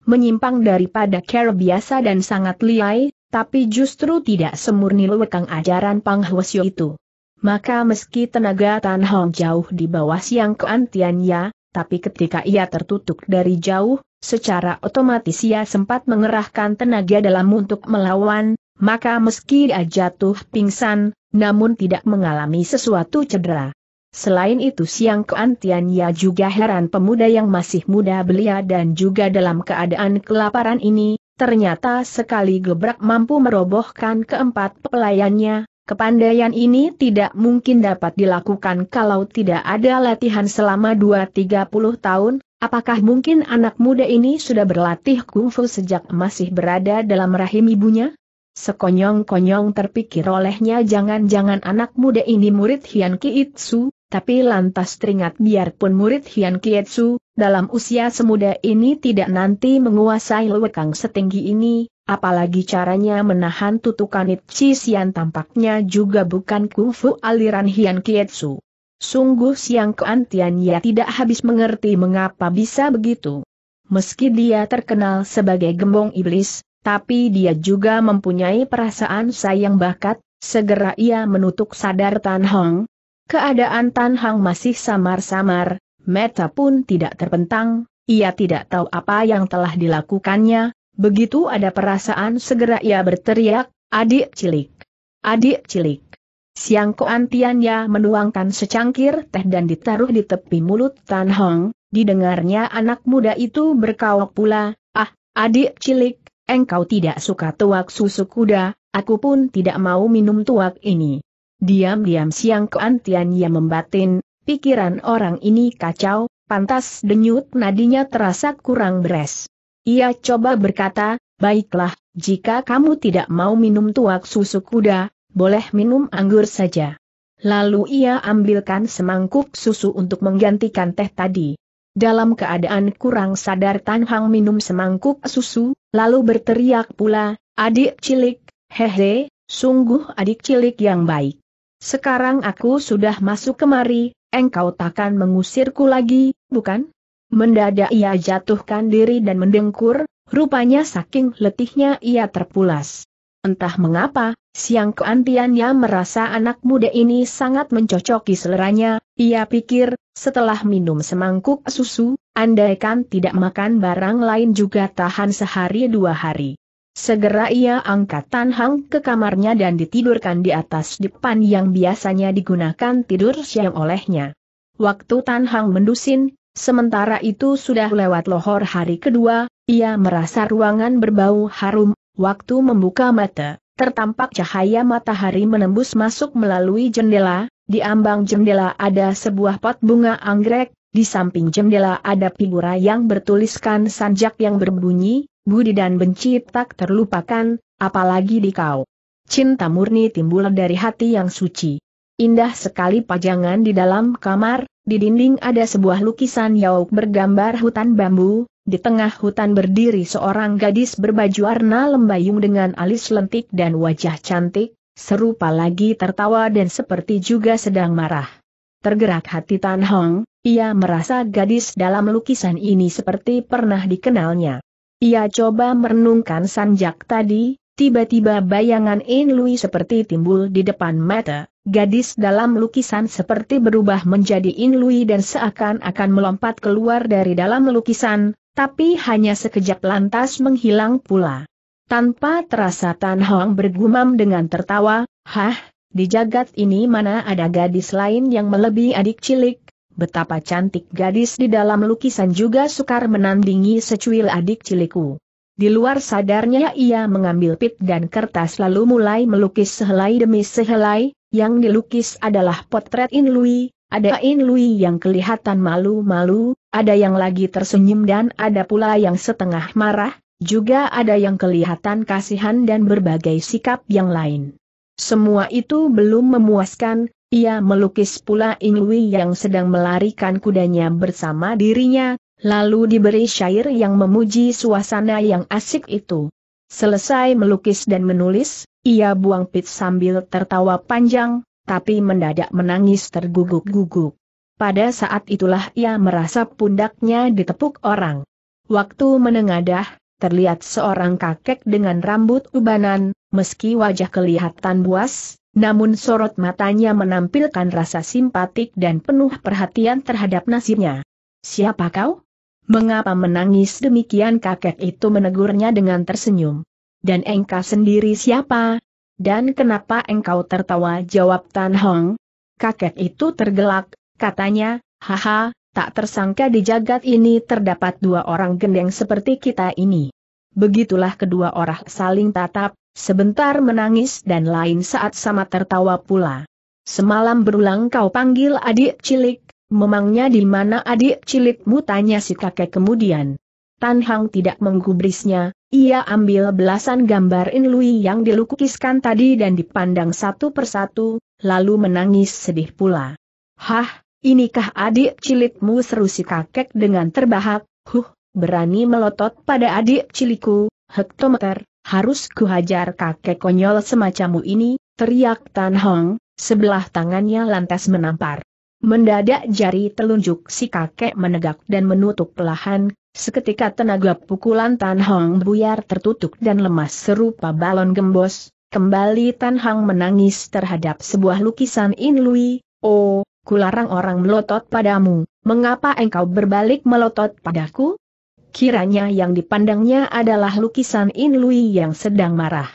menyimpang daripada cara biasa dan sangat liai, tapi justru tidak semurni luwakang ajaran Pang Hwasio itu. Maka meski tenaga Tan Hong jauh di bawah siang keantiannya, tapi ketika ia tertutup dari jauh, secara otomatis ia sempat mengerahkan tenaga dalam untuk melawan, maka meski ia jatuh pingsan, namun tidak mengalami sesuatu cedera. Selain itu siang keantian ia juga heran pemuda yang masih muda belia dan juga dalam keadaan kelaparan ini, ternyata sekali gebrak mampu merobohkan keempat pelayannya, kepandaian ini tidak mungkin dapat dilakukan kalau tidak ada latihan selama 2-30 tahun, Apakah mungkin anak muda ini sudah berlatih kungfu sejak masih berada dalam rahim ibunya? Sekonyong-konyong terpikir olehnya jangan-jangan anak muda ini murid Hian Kiitsu, tapi lantas teringat biarpun murid Hian Kietsu, dalam usia semuda ini tidak nanti menguasai lewekang setinggi ini, apalagi caranya menahan tutukan Itchi yang tampaknya juga bukan kungfu aliran Hian Kietsu. Sungguh Siang keantian, ya tidak habis mengerti mengapa bisa begitu. Meski dia terkenal sebagai gembong iblis, tapi dia juga mempunyai perasaan sayang bakat, segera ia menutup sadar Tan Hong. Keadaan Tan Hong masih samar-samar, Meta pun tidak terpentang, ia tidak tahu apa yang telah dilakukannya, begitu ada perasaan segera ia berteriak, adik cilik, adik cilik. Siang Antianya menuangkan secangkir teh dan ditaruh di tepi mulut Tan Hong, didengarnya anak muda itu berkaok pula, ah, adik cilik, engkau tidak suka tuak susu kuda, aku pun tidak mau minum tuak ini. Diam-diam Siang Antianya membatin, pikiran orang ini kacau, pantas denyut nadinya terasa kurang beres. Ia coba berkata, baiklah, jika kamu tidak mau minum tuak susu kuda, boleh minum anggur saja. Lalu ia ambilkan semangkuk susu untuk menggantikan teh tadi. Dalam keadaan kurang sadar Tan Hang minum semangkuk susu, lalu berteriak pula, adik cilik, hehe, sungguh adik cilik yang baik. Sekarang aku sudah masuk kemari, engkau takkan mengusirku lagi, bukan? Mendadak ia jatuhkan diri dan mendengkur, rupanya saking letihnya ia terpulas. Entah mengapa, Siang keantiannya merasa anak muda ini sangat mencocoki seleranya, ia pikir, setelah minum semangkuk susu, andaikan tidak makan barang lain juga tahan sehari dua hari. Segera ia angkat Tan Hang ke kamarnya dan ditidurkan di atas depan yang biasanya digunakan tidur siang olehnya. Waktu Tan Hang mendusin, sementara itu sudah lewat lohor hari kedua, ia merasa ruangan berbau harum, waktu membuka mata tertampak cahaya matahari menembus masuk melalui jendela, di ambang jendela ada sebuah pot bunga anggrek, di samping jendela ada figura yang bertuliskan sanjak yang berbunyi, budi dan benci tak terlupakan, apalagi di kau. Cinta murni timbul dari hati yang suci. Indah sekali pajangan di dalam kamar, di dinding ada sebuah lukisan yauk bergambar hutan bambu, di tengah hutan berdiri seorang gadis berbaju warna lembayung dengan alis lentik dan wajah cantik, serupa lagi tertawa dan seperti juga sedang marah. Tergerak hati Tan Hong, ia merasa gadis dalam lukisan ini seperti pernah dikenalnya. Ia coba merenungkan sanjak tadi, tiba-tiba bayangan In Lui seperti timbul di depan mata. Gadis dalam lukisan seperti berubah menjadi In Lui dan seakan-akan melompat keluar dari dalam lukisan, tapi hanya sekejap lantas menghilang pula. Tanpa terasa Tan Hong bergumam dengan tertawa, Hah, di jagat ini mana ada gadis lain yang melebihi adik cilik? Betapa cantik gadis di dalam lukisan juga sukar menandingi secuil adik ciliku. Di luar sadarnya ia mengambil pit dan kertas lalu mulai melukis sehelai demi sehelai, yang dilukis adalah potret In Lui, ada In Lui yang kelihatan malu-malu, ada yang lagi tersenyum dan ada pula yang setengah marah, juga ada yang kelihatan kasihan dan berbagai sikap yang lain. Semua itu belum memuaskan, ia melukis pula In Lui yang sedang melarikan kudanya bersama dirinya, lalu diberi syair yang memuji suasana yang asik itu. Selesai melukis dan menulis, ia buang pit sambil tertawa panjang, tapi mendadak menangis terguguk-guguk. Pada saat itulah ia merasa pundaknya ditepuk orang. Waktu menengadah, terlihat seorang kakek dengan rambut ubanan, meski wajah kelihatan buas, namun sorot matanya menampilkan rasa simpatik dan penuh perhatian terhadap nasibnya. Siapa kau? Mengapa menangis demikian kakek itu menegurnya dengan tersenyum? Dan engkau sendiri siapa? Dan kenapa engkau tertawa jawab Tan Hong? Kakek itu tergelak, katanya, haha, tak tersangka di jagat ini terdapat dua orang gendeng seperti kita ini. Begitulah kedua orang saling tatap, sebentar menangis dan lain saat sama tertawa pula. Semalam berulang kau panggil adik cilik, memangnya di mana adik cilikmu tanya si kakek kemudian. Tan Hang tidak menggubrisnya, ia ambil belasan gambar Inlui yang dilukiskan tadi dan dipandang satu persatu, lalu menangis sedih pula. Hah, inikah adik cilikmu seru si kakek dengan terbahak, huh, berani melotot pada adik ciliku, hektometer, harus kuhajar kakek konyol semacammu ini, teriak Tan Hong, sebelah tangannya lantas menampar. Mendadak jari telunjuk si kakek menegak dan menutup pelahan, Seketika tenaga pukulan Tan Hong buyar tertutup dan lemas serupa balon gembos, kembali Tan Hong menangis terhadap sebuah lukisan In Lui, Oh, kularang orang melotot padamu, mengapa engkau berbalik melotot padaku? Kiranya yang dipandangnya adalah lukisan In Lui yang sedang marah.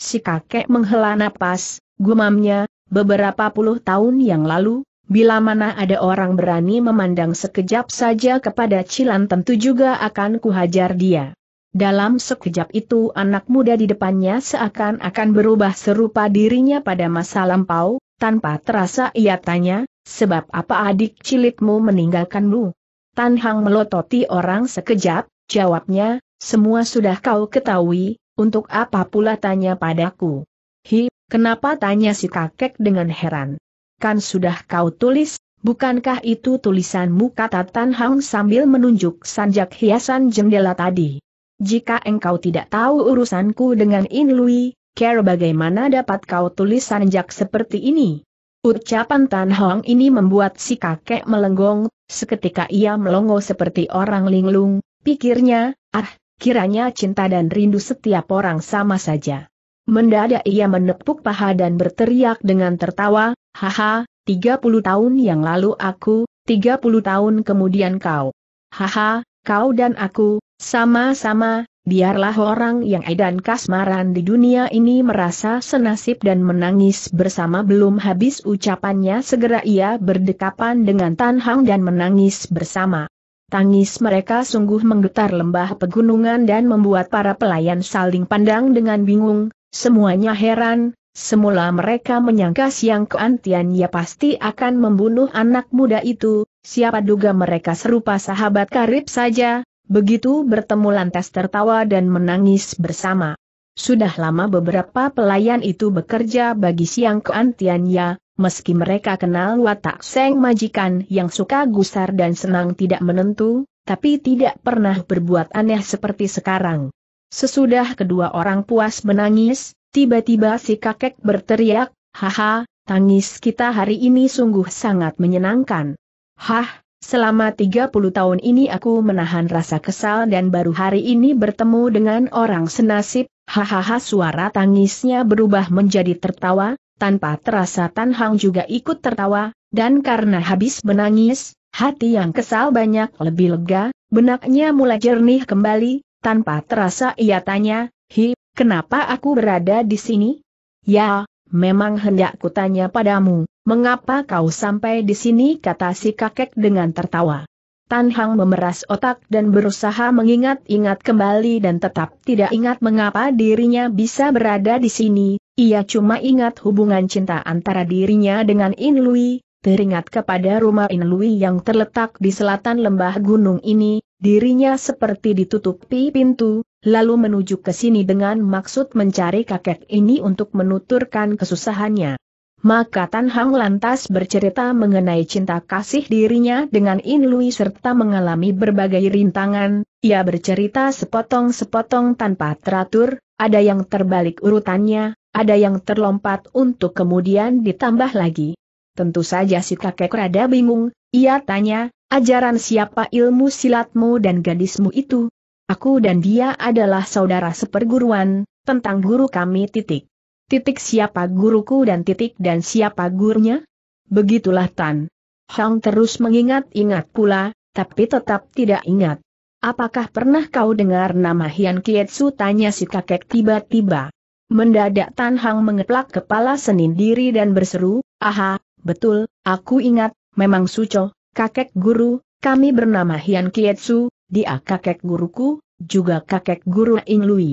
Si kakek menghela napas, gumamnya, beberapa puluh tahun yang lalu, Bila mana ada orang berani memandang sekejap saja kepada Cilan tentu juga akan kuhajar dia. Dalam sekejap itu anak muda di depannya seakan-akan berubah serupa dirinya pada masa lampau, tanpa terasa ia tanya, sebab apa adik cilikmu meninggalkanmu? Tan Hang melototi orang sekejap, jawabnya, semua sudah kau ketahui, untuk apa pula tanya padaku? Hi, kenapa tanya si kakek dengan heran? kan sudah kau tulis, bukankah itu tulisanmu kata Tan Hang sambil menunjuk sanjak hiasan jendela tadi. Jika engkau tidak tahu urusanku dengan In Lui, kira bagaimana dapat kau tulis sanjak seperti ini? Ucapan Tan Hong ini membuat si kakek melenggong, seketika ia melongo seperti orang linglung, pikirnya, ah, kiranya cinta dan rindu setiap orang sama saja. Mendadak ia menepuk paha dan berteriak dengan tertawa, Haha, 30 tahun yang lalu aku, 30 tahun kemudian kau. Haha, kau dan aku, sama-sama, biarlah orang yang edan kasmaran di dunia ini merasa senasib dan menangis bersama belum habis ucapannya segera ia berdekapan dengan Tan Hang dan menangis bersama. Tangis mereka sungguh menggetar lembah pegunungan dan membuat para pelayan saling pandang dengan bingung, Semuanya heran, semula mereka menyangka Siang Keantian ya pasti akan membunuh anak muda itu, siapa duga mereka serupa sahabat karib saja, begitu bertemu lantas tertawa dan menangis bersama. Sudah lama beberapa pelayan itu bekerja bagi Siang Keantian ya, meski mereka kenal watak Seng Majikan yang suka gusar dan senang tidak menentu, tapi tidak pernah berbuat aneh seperti sekarang. Sesudah kedua orang puas menangis, tiba-tiba si kakek berteriak, Haha, tangis kita hari ini sungguh sangat menyenangkan. Hah, Selama 30 tahun ini aku menahan rasa kesal dan baru hari ini bertemu dengan orang senasib, hahaha suara tangisnya berubah menjadi tertawa, tanpa terasa Tan Hang juga ikut tertawa, dan karena habis menangis, hati yang kesal banyak lebih lega, benaknya mulai jernih kembali, tanpa terasa ia tanya, Hi, kenapa aku berada di sini? Ya, memang hendak kutanya padamu, mengapa kau sampai di sini kata si kakek dengan tertawa. Tan Hang memeras otak dan berusaha mengingat-ingat kembali dan tetap tidak ingat mengapa dirinya bisa berada di sini, ia cuma ingat hubungan cinta antara dirinya dengan In Lui, teringat kepada rumah In Lui yang terletak di selatan lembah gunung ini, Dirinya seperti ditutupi pintu, lalu menuju ke sini dengan maksud mencari kakek ini untuk menuturkan kesusahannya. Maka Tan Hang lantas bercerita mengenai cinta kasih dirinya dengan In Lui serta mengalami berbagai rintangan, ia bercerita sepotong-sepotong tanpa teratur, ada yang terbalik urutannya, ada yang terlompat untuk kemudian ditambah lagi. Tentu saja si kakek rada bingung, ia tanya, ajaran siapa ilmu silatmu dan gadismu itu? Aku dan dia adalah saudara seperguruan, tentang guru kami titik. Titik siapa guruku dan titik dan siapa gurunya? Begitulah Tan. Hang terus mengingat-ingat pula, tapi tetap tidak ingat. Apakah pernah kau dengar nama Hian Kietsu tanya si kakek tiba-tiba. Mendadak Tan Hang mengeplak kepala senin diri dan berseru, aha, betul, aku ingat, Memang Suco, kakek guru, kami bernama Hian Kietsu, dia kakek guruku, juga kakek guru Ing Lui.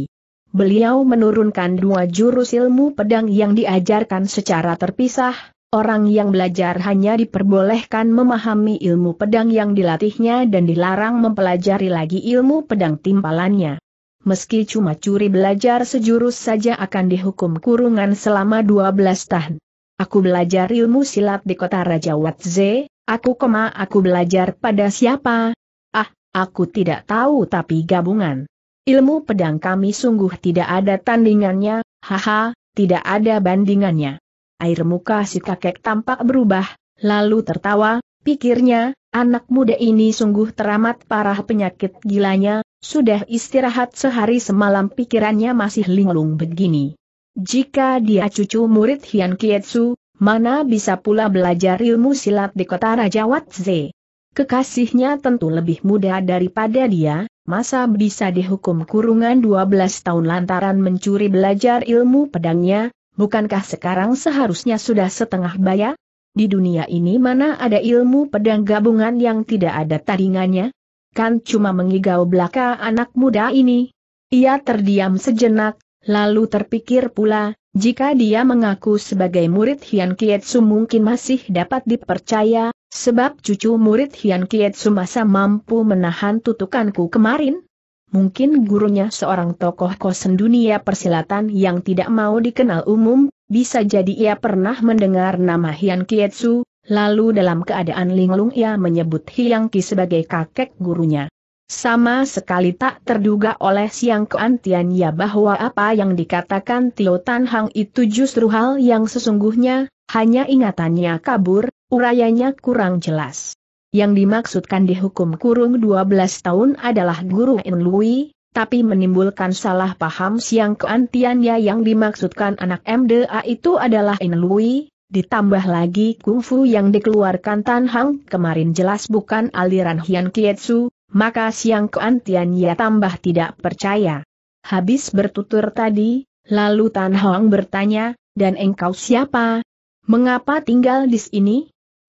Beliau menurunkan dua jurus ilmu pedang yang diajarkan secara terpisah, Orang yang belajar hanya diperbolehkan memahami ilmu pedang yang dilatihnya dan dilarang mempelajari lagi ilmu pedang timpalannya. Meski cuma curi belajar sejurus saja akan dihukum kurungan selama 12 tahun. Aku belajar ilmu silat di kota Raja Watze, aku koma aku belajar pada siapa? Ah, aku tidak tahu tapi gabungan. Ilmu pedang kami sungguh tidak ada tandingannya, haha, tidak ada bandingannya. Air muka si kakek tampak berubah, lalu tertawa, pikirnya, anak muda ini sungguh teramat parah penyakit gilanya, sudah istirahat sehari semalam pikirannya masih linglung begini. Jika dia cucu murid Hian Kietsu, mana bisa pula belajar ilmu silat di kota Raja Watze? Kekasihnya tentu lebih muda daripada dia, masa bisa dihukum kurungan 12 tahun lantaran mencuri belajar ilmu pedangnya, bukankah sekarang seharusnya sudah setengah baya? Di dunia ini mana ada ilmu pedang gabungan yang tidak ada tandingannya? Kan cuma mengigau belaka anak muda ini. Ia terdiam sejenak, Lalu terpikir pula, jika dia mengaku sebagai murid Hian Kietsu mungkin masih dapat dipercaya, sebab cucu murid Hian Kietsu masa mampu menahan tutukanku kemarin. Mungkin gurunya seorang tokoh kosen dunia persilatan yang tidak mau dikenal umum, bisa jadi ia pernah mendengar nama Hian Kietsu, lalu dalam keadaan linglung ia menyebut Hiang Ki sebagai kakek gurunya. Sama sekali tak terduga oleh Siang Keantian ya bahwa apa yang dikatakan Tio Tan Hang itu justru hal yang sesungguhnya, hanya ingatannya kabur, urayanya kurang jelas. Yang dimaksudkan dihukum kurung 12 tahun adalah Guru En Lui, tapi menimbulkan salah paham Siang Keantian ya yang dimaksudkan anak MDA itu adalah En Lui, Ditambah lagi kungfu yang dikeluarkan Tan Hang kemarin jelas bukan aliran Hian Kietsu, maka Siang keantian ia tambah tidak percaya. Habis bertutur tadi, lalu Tan Hong bertanya, dan engkau siapa? Mengapa tinggal di sini?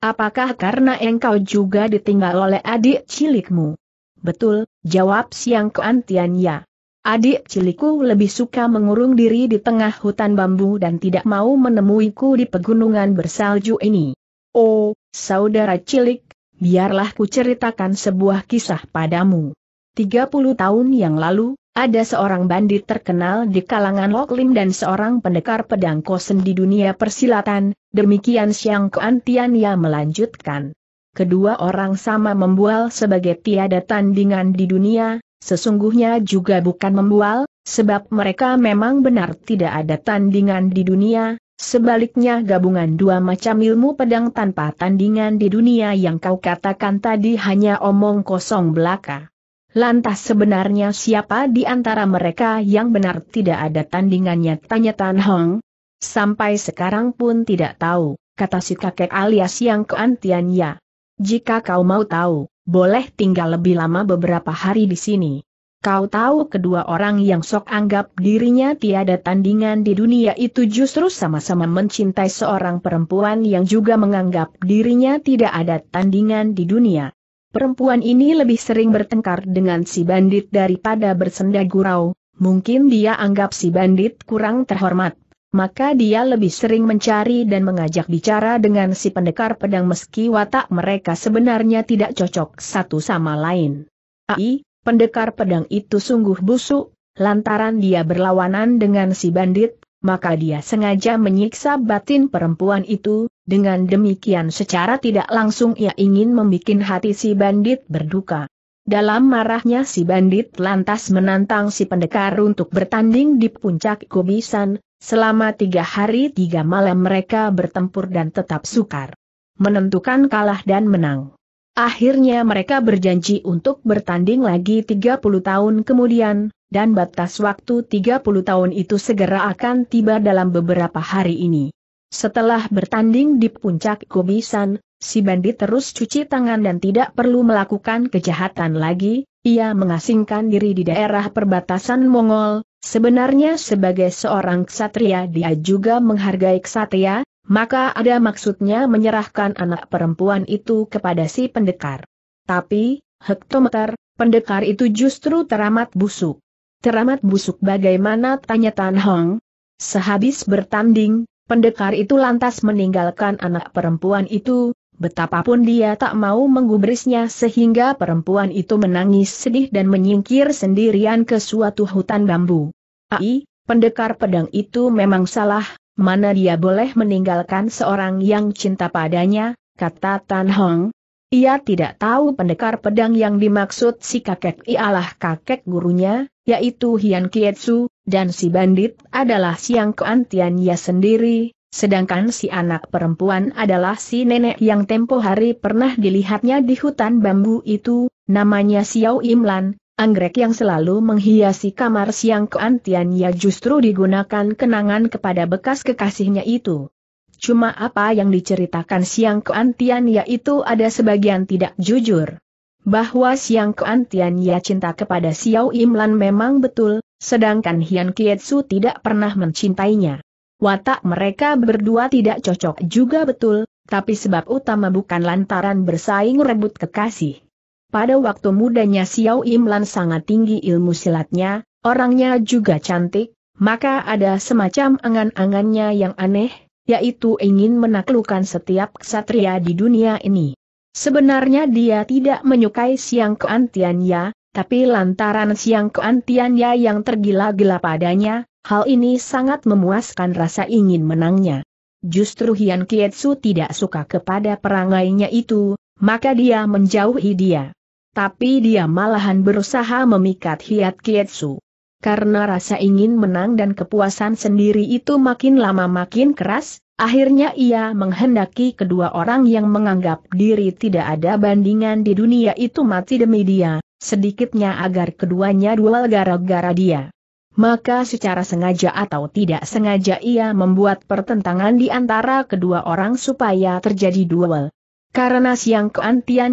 Apakah karena engkau juga ditinggal oleh adik cilikmu? Betul, jawab Siang keantian ya. Adik cilikku lebih suka mengurung diri di tengah hutan bambu dan tidak mau menemuiku di pegunungan bersalju ini. Oh, saudara cilik, biarlah ku ceritakan sebuah kisah padamu. 30 tahun yang lalu, ada seorang bandit terkenal di kalangan Loklim dan seorang pendekar pedang kosen di dunia persilatan, demikian Siang Kuantiania melanjutkan. Kedua orang sama membual sebagai tiada tandingan di dunia, sesungguhnya juga bukan membual, sebab mereka memang benar tidak ada tandingan di dunia, Sebaliknya gabungan dua macam ilmu pedang tanpa tandingan di dunia yang kau katakan tadi hanya omong kosong belaka. Lantas sebenarnya siapa di antara mereka yang benar tidak ada tandingannya tanya Tan Hong? Sampai sekarang pun tidak tahu, kata si kakek alias yang keantiannya. Jika kau mau tahu, boleh tinggal lebih lama beberapa hari di sini. Kau tahu kedua orang yang sok anggap dirinya tiada tandingan di dunia itu justru sama-sama mencintai seorang perempuan yang juga menganggap dirinya tidak ada tandingan di dunia. Perempuan ini lebih sering bertengkar dengan si bandit daripada bersenda gurau, mungkin dia anggap si bandit kurang terhormat. Maka dia lebih sering mencari dan mengajak bicara dengan si pendekar pedang meski watak mereka sebenarnya tidak cocok satu sama lain. Ai, Pendekar pedang itu sungguh busuk, lantaran dia berlawanan dengan si bandit, maka dia sengaja menyiksa batin perempuan itu, dengan demikian secara tidak langsung ia ingin membuat hati si bandit berduka. Dalam marahnya si bandit lantas menantang si pendekar untuk bertanding di puncak kubisan, selama tiga hari tiga malam mereka bertempur dan tetap sukar. Menentukan kalah dan menang. Akhirnya mereka berjanji untuk bertanding lagi 30 tahun kemudian, dan batas waktu 30 tahun itu segera akan tiba dalam beberapa hari ini. Setelah bertanding di puncak kobisan, si bandit terus cuci tangan dan tidak perlu melakukan kejahatan lagi, ia mengasingkan diri di daerah perbatasan Mongol, sebenarnya sebagai seorang ksatria dia juga menghargai ksatria, maka ada maksudnya menyerahkan anak perempuan itu kepada si pendekar. Tapi, hektometer, pendekar itu justru teramat busuk. Teramat busuk bagaimana tanya Tan Hong? Sehabis bertanding, pendekar itu lantas meninggalkan anak perempuan itu, betapapun dia tak mau menggubrisnya sehingga perempuan itu menangis sedih dan menyingkir sendirian ke suatu hutan bambu. Ai, pendekar pedang itu memang salah, mana dia boleh meninggalkan seorang yang cinta padanya, kata Tan Hong. Ia tidak tahu pendekar pedang yang dimaksud si kakek ialah kakek gurunya, yaitu Hian Kietsu, dan si bandit adalah Siang keantian ia sendiri, sedangkan si anak perempuan adalah si nenek yang tempo hari pernah dilihatnya di hutan bambu itu, namanya Xiao Imlan, Anggrek yang selalu menghiasi kamar siang ya justru digunakan kenangan kepada bekas kekasihnya itu. Cuma apa yang diceritakan siang keantian itu ada sebagian tidak jujur. Bahwa siang keantian ya cinta kepada Xiao Imlan memang betul, sedangkan Hian Kietsu tidak pernah mencintainya. Watak mereka berdua tidak cocok juga betul, tapi sebab utama bukan lantaran bersaing rebut kekasih. Pada waktu mudanya Xiao Imlan sangat tinggi ilmu silatnya, orangnya juga cantik, maka ada semacam angan-angannya yang aneh, yaitu ingin menaklukkan setiap ksatria di dunia ini. Sebenarnya dia tidak menyukai Siang Keantianya, tapi lantaran Siang Keantianya yang tergila-gila padanya, hal ini sangat memuaskan rasa ingin menangnya. Justru Hian Kietsu tidak suka kepada perangainya itu, maka dia menjauhi dia. Tapi dia malahan berusaha memikat Hiat Kietsu. Karena rasa ingin menang dan kepuasan sendiri itu makin lama makin keras, akhirnya ia menghendaki kedua orang yang menganggap diri tidak ada bandingan di dunia itu mati demi dia, sedikitnya agar keduanya duel gara-gara dia. Maka secara sengaja atau tidak sengaja ia membuat pertentangan di antara kedua orang supaya terjadi duel. Karena Siang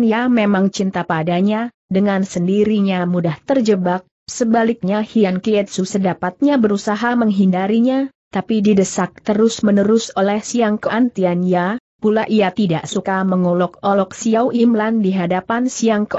ya memang cinta padanya, dengan sendirinya mudah terjebak, sebaliknya Hian Kietsu sedapatnya berusaha menghindarinya, tapi didesak terus-menerus oleh Siang ya, pula ia tidak suka mengolok-olok Xiao Imlan di hadapan Siang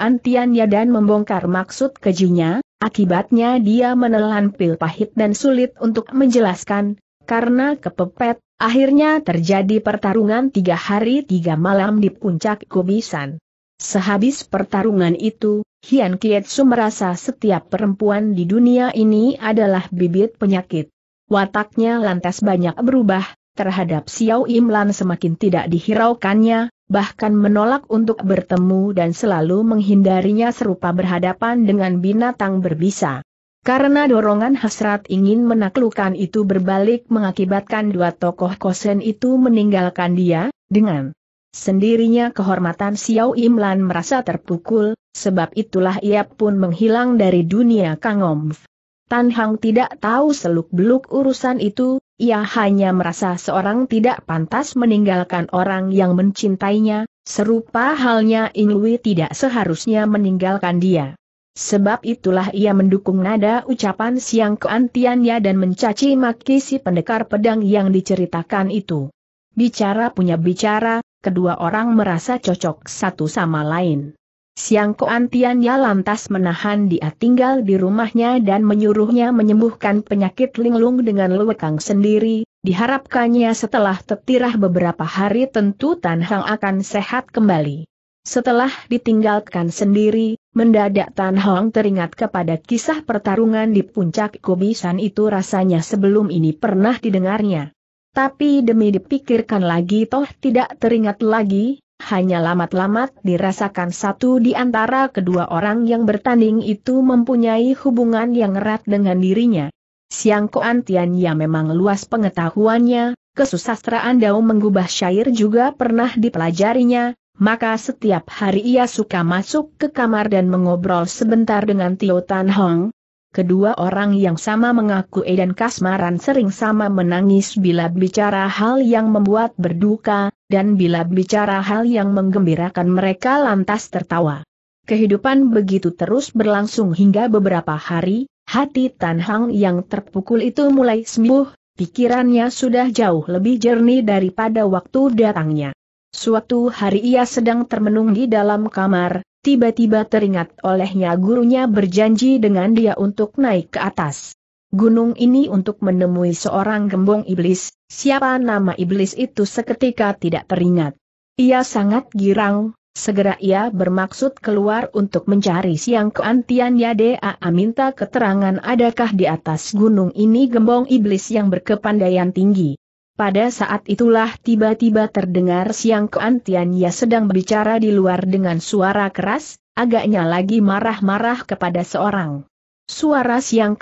ya dan membongkar maksud kejinya, akibatnya dia menelan pil pahit dan sulit untuk menjelaskan, karena kepepet, Akhirnya terjadi pertarungan tiga hari tiga malam di puncak Kubisan. Sehabis pertarungan itu, Hian Kietsu merasa setiap perempuan di dunia ini adalah bibit penyakit. Wataknya lantas banyak berubah, terhadap Xiao Imlan semakin tidak dihiraukannya, bahkan menolak untuk bertemu dan selalu menghindarinya serupa berhadapan dengan binatang berbisa. Karena dorongan hasrat ingin menaklukkan itu berbalik mengakibatkan dua tokoh Kosen itu meninggalkan dia, dengan sendirinya kehormatan Xiao Imlan merasa terpukul, sebab itulah ia pun menghilang dari dunia Kangomf. Tan Hang tidak tahu seluk-beluk urusan itu, ia hanya merasa seorang tidak pantas meninggalkan orang yang mencintainya, serupa halnya Inui tidak seharusnya meninggalkan dia. Sebab itulah ia mendukung nada ucapan siang keantiannya dan mencaci maki si pendekar pedang yang diceritakan itu. Bicara punya bicara, kedua orang merasa cocok satu sama lain. Siang keantiannya lantas menahan dia tinggal di rumahnya dan menyuruhnya menyembuhkan penyakit linglung dengan lewekang sendiri, diharapkannya setelah tertirah beberapa hari tentu Tan Hang akan sehat kembali. Setelah ditinggalkan sendiri, mendadak Tan Hong teringat kepada kisah pertarungan di puncak Kobisan itu rasanya sebelum ini pernah didengarnya. Tapi demi dipikirkan lagi toh tidak teringat lagi, hanya lamat-lamat dirasakan satu di antara kedua orang yang bertanding itu mempunyai hubungan yang erat dengan dirinya. Siang Koan Tianya memang luas pengetahuannya, kesusastraan Dao mengubah syair juga pernah dipelajarinya, maka setiap hari ia suka masuk ke kamar dan mengobrol sebentar dengan Tio Tan Hong. Kedua orang yang sama mengaku Edan Kasmaran sering sama menangis bila bicara hal yang membuat berduka, dan bila bicara hal yang menggembirakan mereka lantas tertawa. Kehidupan begitu terus berlangsung hingga beberapa hari, hati Tan Hang yang terpukul itu mulai sembuh, pikirannya sudah jauh lebih jernih daripada waktu datangnya. Suatu hari ia sedang termenung di dalam kamar, tiba-tiba teringat olehnya gurunya berjanji dengan dia untuk naik ke atas. Gunung ini untuk menemui seorang gembong iblis, siapa nama iblis itu seketika tidak teringat. Ia sangat girang, segera ia bermaksud keluar untuk mencari siang keantian Yadea minta keterangan adakah di atas gunung ini gembong iblis yang berkepandaian tinggi. Pada saat itulah tiba-tiba terdengar siang ia sedang berbicara di luar dengan suara keras, agaknya lagi marah-marah kepada seorang. Suara siang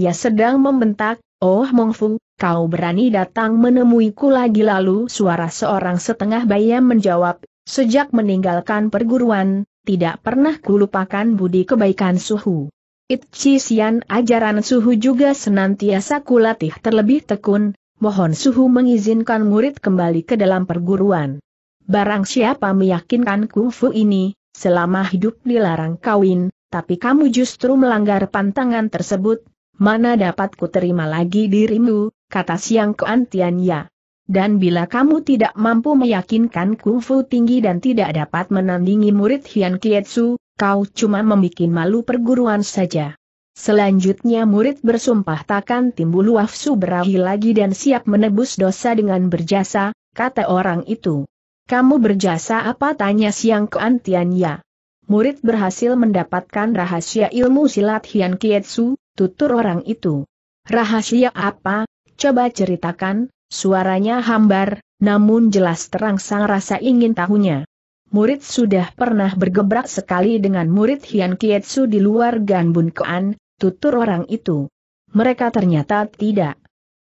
ia sedang membentak, Oh Mongfu, kau berani datang menemuiku lagi lalu suara seorang setengah bayam menjawab, Sejak meninggalkan perguruan, tidak pernah kulupakan budi kebaikan suhu. Itchi Sian ajaran suhu juga senantiasa kulatih terlebih tekun, mohon suhu mengizinkan murid kembali ke dalam perguruan. Barang siapa meyakinkan kungfu ini, selama hidup dilarang kawin, tapi kamu justru melanggar pantangan tersebut, mana dapat ku terima lagi dirimu, kata Siang Kuan ya. Dan bila kamu tidak mampu meyakinkan kungfu tinggi dan tidak dapat menandingi murid Hian Kietsu, kau cuma membuat malu perguruan saja. Selanjutnya murid bersumpah takkan timbul wafsu berahi lagi dan siap menebus dosa dengan berjasa, kata orang itu. Kamu berjasa apa tanya siang keantiannya. Murid berhasil mendapatkan rahasia ilmu silat Hian Kietsu, tutur orang itu. Rahasia apa? Coba ceritakan, suaranya hambar, namun jelas terang sang rasa ingin tahunya. Murid sudah pernah bergebrak sekali dengan murid Hian Kietsu di luar Ganbun Kean, tutur orang itu. Mereka ternyata tidak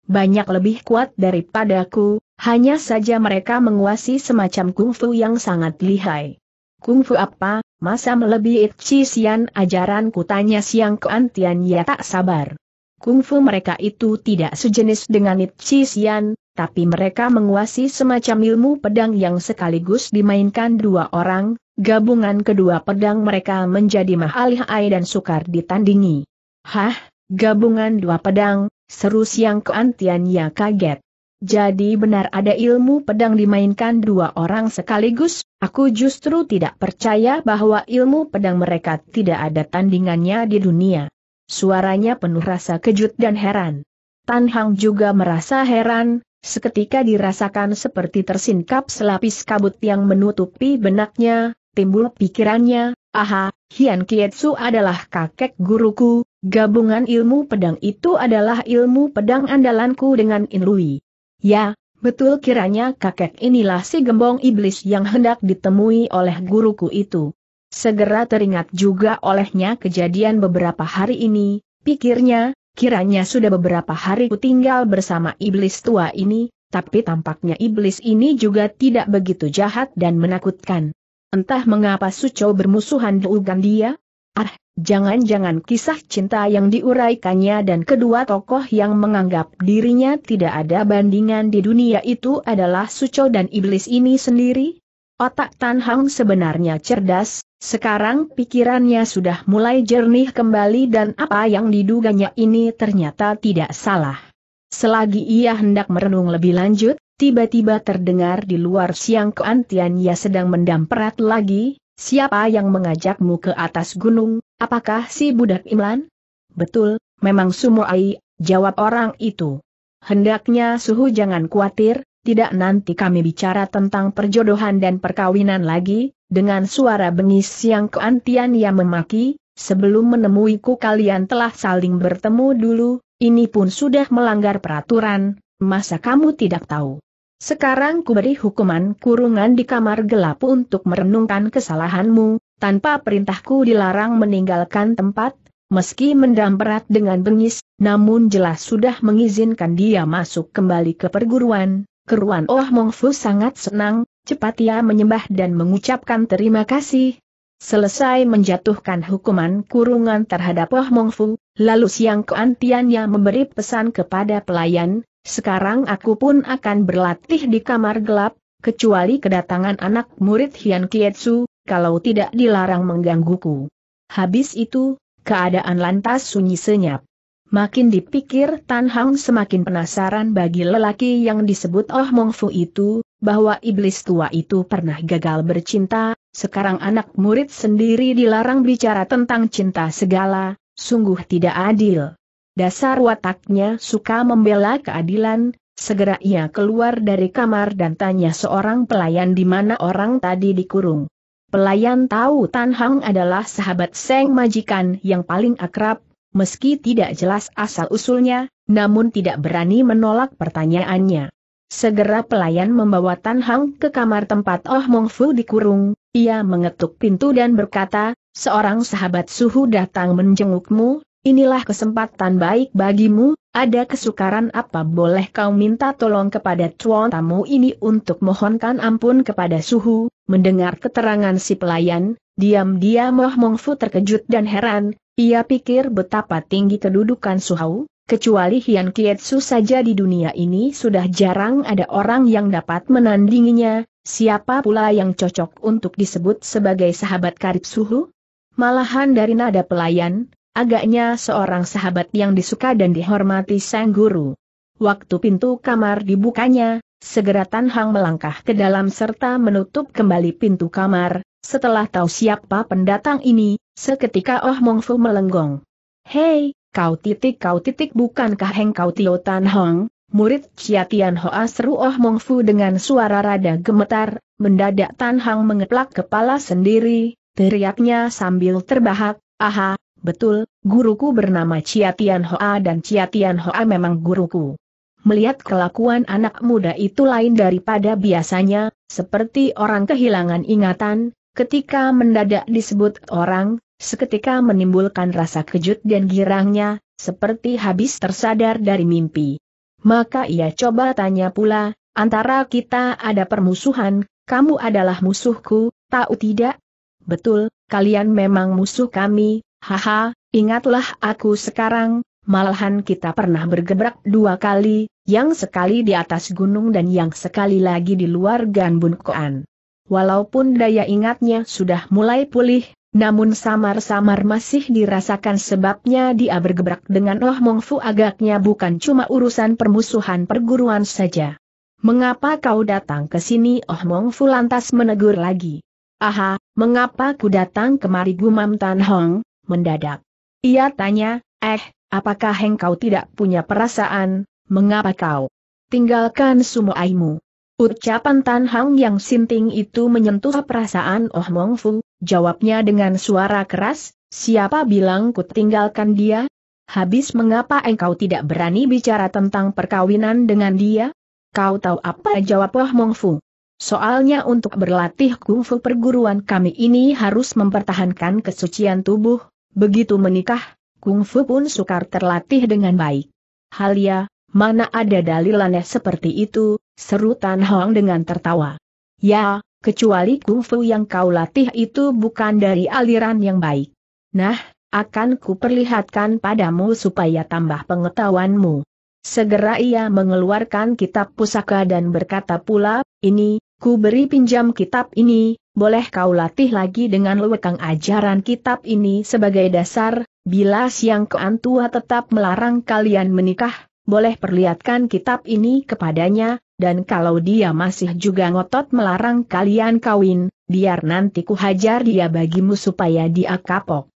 banyak lebih kuat daripadaku, hanya saja mereka menguasai semacam kungfu yang sangat lihai. Kungfu apa, masa melebihi Xian. Ajaran kutanya Siang keantian ya tak sabar. Kungfu mereka itu tidak sejenis dengan Xian, tapi mereka menguasai semacam ilmu pedang yang sekaligus dimainkan dua orang, gabungan kedua pedang mereka menjadi mahalihai dan sukar ditandingi. Hah, gabungan dua pedang, seru siang keantiannya kaget. Jadi benar ada ilmu pedang dimainkan dua orang sekaligus, aku justru tidak percaya bahwa ilmu pedang mereka tidak ada tandingannya di dunia. Suaranya penuh rasa kejut dan heran. Tan Hang juga merasa heran, seketika dirasakan seperti tersingkap selapis kabut yang menutupi benaknya, timbul pikirannya, Aha, Hian Kietsu adalah kakek guruku, gabungan ilmu pedang itu adalah ilmu pedang andalanku dengan Inlui. Ya, betul kiranya kakek inilah si gembong iblis yang hendak ditemui oleh guruku itu. Segera teringat juga olehnya kejadian beberapa hari ini, pikirnya, kiranya sudah beberapa hari ku tinggal bersama iblis tua ini, tapi tampaknya iblis ini juga tidak begitu jahat dan menakutkan. Entah mengapa Suco bermusuhan dengan dia? Ah, jangan-jangan kisah cinta yang diuraikannya dan kedua tokoh yang menganggap dirinya tidak ada bandingan di dunia itu adalah Suco dan iblis ini sendiri? Otak Tan Hang sebenarnya cerdas, sekarang pikirannya sudah mulai jernih kembali dan apa yang diduganya ini ternyata tidak salah. Selagi ia hendak merenung lebih lanjut, tiba-tiba terdengar di luar siang keantian ia sedang mendamperat lagi, siapa yang mengajakmu ke atas gunung, apakah si budak Imlan? Betul, memang Sumoai, jawab orang itu. Hendaknya suhu jangan khawatir, tidak nanti kami bicara tentang perjodohan dan perkawinan lagi, dengan suara bengis siang keantian ia memaki, sebelum menemuiku kalian telah saling bertemu dulu, ini pun sudah melanggar peraturan, masa kamu tidak tahu? Sekarang ku hukuman kurungan di kamar gelap untuk merenungkan kesalahanmu, tanpa perintahku dilarang meninggalkan tempat, meski mendam berat dengan bengis, namun jelas sudah mengizinkan dia masuk kembali ke perguruan. Keruan Oh Mongfu sangat senang, cepat ia menyembah dan mengucapkan terima kasih, Selesai menjatuhkan hukuman kurungan terhadap Oh Mong Fu, lalu Siang Kuan yang memberi pesan kepada pelayan, sekarang aku pun akan berlatih di kamar gelap, kecuali kedatangan anak murid Hian Kietsu, kalau tidak dilarang menggangguku. Habis itu, keadaan lantas sunyi senyap. Makin dipikir Tan Hang semakin penasaran bagi lelaki yang disebut Oh Mong Fu itu, bahwa iblis tua itu pernah gagal bercinta, sekarang anak murid sendiri dilarang bicara tentang cinta segala, sungguh tidak adil. Dasar wataknya suka membela keadilan, segera ia keluar dari kamar dan tanya seorang pelayan di mana orang tadi dikurung. Pelayan tahu Tan Hang adalah sahabat Seng Majikan yang paling akrab, meski tidak jelas asal-usulnya, namun tidak berani menolak pertanyaannya. Segera pelayan membawa Tan Hang ke kamar tempat Oh Mong Fu dikurung, ia mengetuk pintu dan berkata, seorang sahabat suhu datang menjengukmu, inilah kesempatan baik bagimu, ada kesukaran apa boleh kau minta tolong kepada tuan tamu ini untuk mohonkan ampun kepada suhu, mendengar keterangan si pelayan, diam-diam Oh Mong Fu terkejut dan heran, ia pikir betapa tinggi kedudukan suhu, Kecuali Hian Kietsu saja di dunia ini sudah jarang ada orang yang dapat menandinginya, siapa pula yang cocok untuk disebut sebagai sahabat karib suhu? Malahan dari nada pelayan, agaknya seorang sahabat yang disuka dan dihormati sang guru. Waktu pintu kamar dibukanya, segera Tan Hang melangkah ke dalam serta menutup kembali pintu kamar, setelah tahu siapa pendatang ini, seketika Oh Mong Fu melenggong. Hei, Kau titik kau titik bukankah Heng kau Tio Tan Hong, murid Chia Tian Hoa seru Oh Mong Fu dengan suara rada gemetar, mendadak Tan Hang mengeplak kepala sendiri, teriaknya sambil terbahak, aha, betul, guruku bernama Chia Tian Hoa dan Chia Tian Hoa memang guruku. Melihat kelakuan anak muda itu lain daripada biasanya, seperti orang kehilangan ingatan, ketika mendadak disebut orang, seketika menimbulkan rasa kejut dan girangnya, seperti habis tersadar dari mimpi. Maka ia coba tanya pula, antara kita ada permusuhan, kamu adalah musuhku, tahu tidak? Betul, kalian memang musuh kami, haha, ingatlah aku sekarang, malahan kita pernah bergebrak dua kali, yang sekali di atas gunung dan yang sekali lagi di luar Ganbun Koan. Walaupun daya ingatnya sudah mulai pulih, namun samar-samar masih dirasakan sebabnya dia bergebrak dengan Oh Mong Fu agaknya bukan cuma urusan permusuhan perguruan saja. Mengapa kau datang ke sini Oh Mong Fu lantas menegur lagi. Aha, mengapa ku datang kemari gumam Tan Hong, mendadak. Ia tanya, eh, apakah engkau tidak punya perasaan, mengapa kau tinggalkan aimu? Ucapan Tan Hang yang sinting itu menyentuh perasaan Oh Mong Fu, jawabnya dengan suara keras, siapa bilang ku tinggalkan dia? Habis mengapa engkau tidak berani bicara tentang perkawinan dengan dia? Kau tahu apa jawab Oh Mong Fu? Soalnya untuk berlatih kungfu perguruan kami ini harus mempertahankan kesucian tubuh, begitu menikah, kungfu pun sukar terlatih dengan baik. Halia, mana ada dalilannya seperti itu, seru Tan Hong dengan tertawa. Ya, kecuali kungfu yang kau latih itu bukan dari aliran yang baik. Nah, akan kuperlihatkan padamu supaya tambah pengetahuanmu. Segera ia mengeluarkan kitab pusaka dan berkata pula, ini, ku beri pinjam kitab ini, boleh kau latih lagi dengan lewekang ajaran kitab ini sebagai dasar, bila siang keantua tetap melarang kalian menikah, boleh perlihatkan kitab ini kepadanya, dan kalau dia masih juga ngotot melarang kalian kawin, biar nanti ku hajar dia bagimu supaya dia kapok.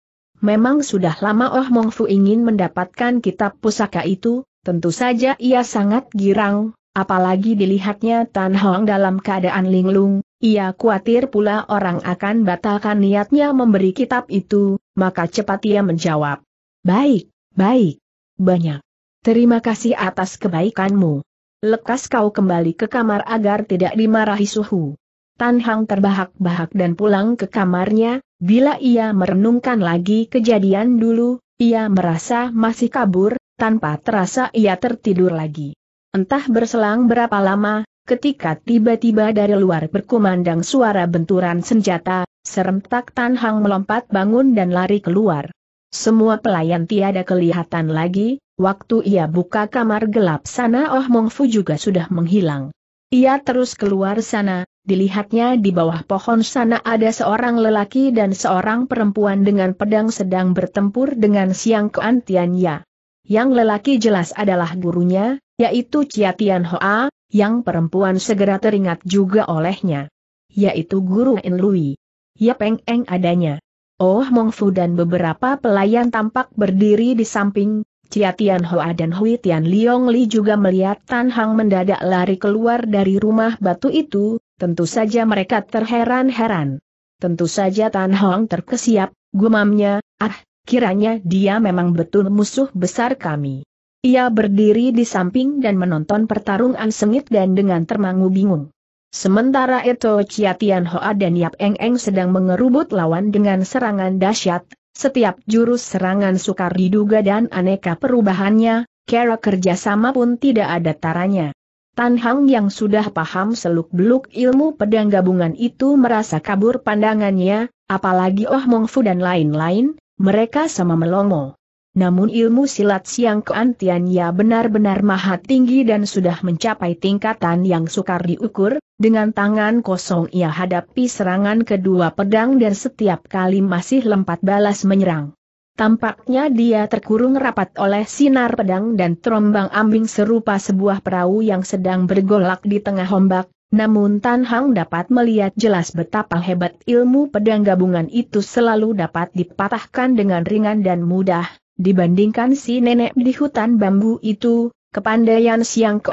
Memang sudah lama Oh Mong ingin mendapatkan kitab pusaka itu, tentu saja ia sangat girang, apalagi dilihatnya Tan Hong dalam keadaan linglung, ia khawatir pula orang akan batalkan niatnya memberi kitab itu, maka cepat ia menjawab. Baik, baik, banyak. Terima kasih atas kebaikanmu. Lekas kau kembali ke kamar agar tidak dimarahi suhu. Tan Hang terbahak-bahak dan pulang ke kamarnya, bila ia merenungkan lagi kejadian dulu, ia merasa masih kabur, tanpa terasa ia tertidur lagi. Entah berselang berapa lama, ketika tiba-tiba dari luar berkumandang suara benturan senjata, serentak Tan Hang melompat bangun dan lari keluar. Semua pelayan tiada kelihatan lagi, waktu ia buka kamar gelap sana Oh Mong Fu juga sudah menghilang. Ia terus keluar sana, dilihatnya di bawah pohon sana ada seorang lelaki dan seorang perempuan dengan pedang sedang bertempur dengan siang keantiannya. Yang lelaki jelas adalah gurunya, yaitu Chia Tian Hoa, yang perempuan segera teringat juga olehnya. Yaitu guru En Lui. Ya Peng adanya. Oh Fu dan beberapa pelayan tampak berdiri di samping, Chia Tian Hoa dan Hui Tian Liong Li juga melihat Tan Hang mendadak lari keluar dari rumah batu itu, tentu saja mereka terheran-heran. Tentu saja Tan Hang terkesiap, gumamnya, ah, kiranya dia memang betul musuh besar kami. Ia berdiri di samping dan menonton pertarungan sengit dan dengan termangu bingung. Sementara itu Chia Tian Hoa dan Yap Eng Eng sedang mengerubut lawan dengan serangan dahsyat, setiap jurus serangan sukar diduga dan aneka perubahannya, kera kerjasama pun tidak ada taranya. Tan Hang yang sudah paham seluk-beluk ilmu pedang gabungan itu merasa kabur pandangannya, apalagi Oh Mong Fu dan lain-lain, mereka sama melongo namun ilmu silat Siang keantian ia benar-benar maha tinggi dan sudah mencapai tingkatan yang sukar diukur, dengan tangan kosong ia hadapi serangan kedua pedang dan setiap kali masih lempat balas menyerang. Tampaknya dia terkurung rapat oleh sinar pedang dan terombang ambing serupa sebuah perahu yang sedang bergolak di tengah ombak, namun Tan Hang dapat melihat jelas betapa hebat ilmu pedang gabungan itu selalu dapat dipatahkan dengan ringan dan mudah, Dibandingkan si nenek di hutan bambu itu, kepandaian siang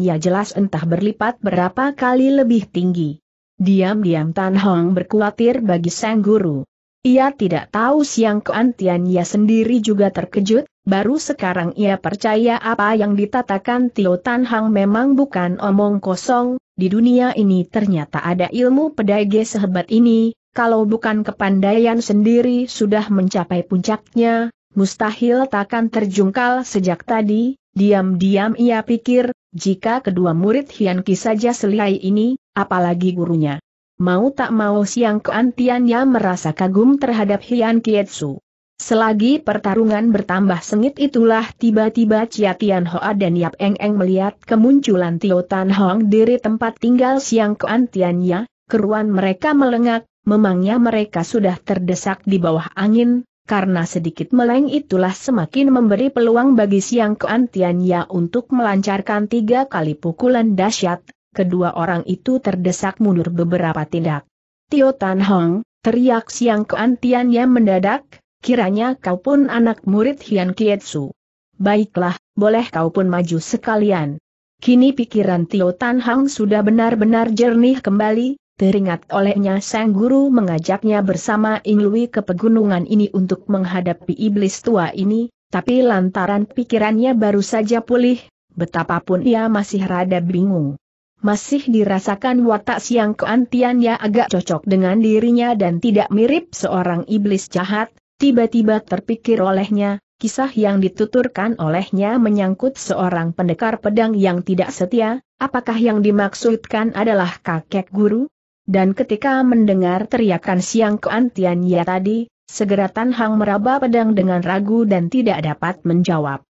ya jelas entah berlipat berapa kali lebih tinggi. Diam-diam Tan Hong berkhawatir bagi sang guru. Ia tidak tahu siang keantiannya sendiri juga terkejut, baru sekarang ia percaya apa yang ditatakan Tio Tan Hang memang bukan omong kosong, di dunia ini ternyata ada ilmu pedage sehebat ini, kalau bukan kepandaian sendiri sudah mencapai puncaknya, mustahil takkan terjungkal sejak tadi, diam-diam ia pikir, jika kedua murid Hian saja selihai ini, apalagi gurunya. Mau tak mau siang keantiannya merasa kagum terhadap Hian Kietsu. Selagi pertarungan bertambah sengit itulah tiba-tiba Chia Tian Hoa dan Yap Eng Eng melihat kemunculan Tio Tan Hong dari tempat tinggal siang keantiannya, keruan mereka melengak, memangnya mereka sudah terdesak di bawah angin, karena sedikit meleng itulah semakin memberi peluang bagi Siang keantianya untuk melancarkan tiga kali pukulan dahsyat, kedua orang itu terdesak mundur beberapa tindak. Tio Tan Hong, teriak Siang keantiannya yang mendadak, kiranya kau pun anak murid Hian Kietsu. Baiklah, boleh kau pun maju sekalian. Kini pikiran Tio Tan Hang sudah benar-benar jernih kembali, Teringat olehnya sang guru mengajaknya bersama Inglui ke pegunungan ini untuk menghadapi iblis tua ini, tapi lantaran pikirannya baru saja pulih, betapapun ia masih rada bingung. Masih dirasakan watak siang keantiannya agak cocok dengan dirinya dan tidak mirip seorang iblis jahat, tiba-tiba terpikir olehnya, kisah yang dituturkan olehnya menyangkut seorang pendekar pedang yang tidak setia, apakah yang dimaksudkan adalah kakek guru? Dan ketika mendengar teriakan siang keantiannya tadi, segera Tan Hang meraba pedang dengan ragu dan tidak dapat menjawab.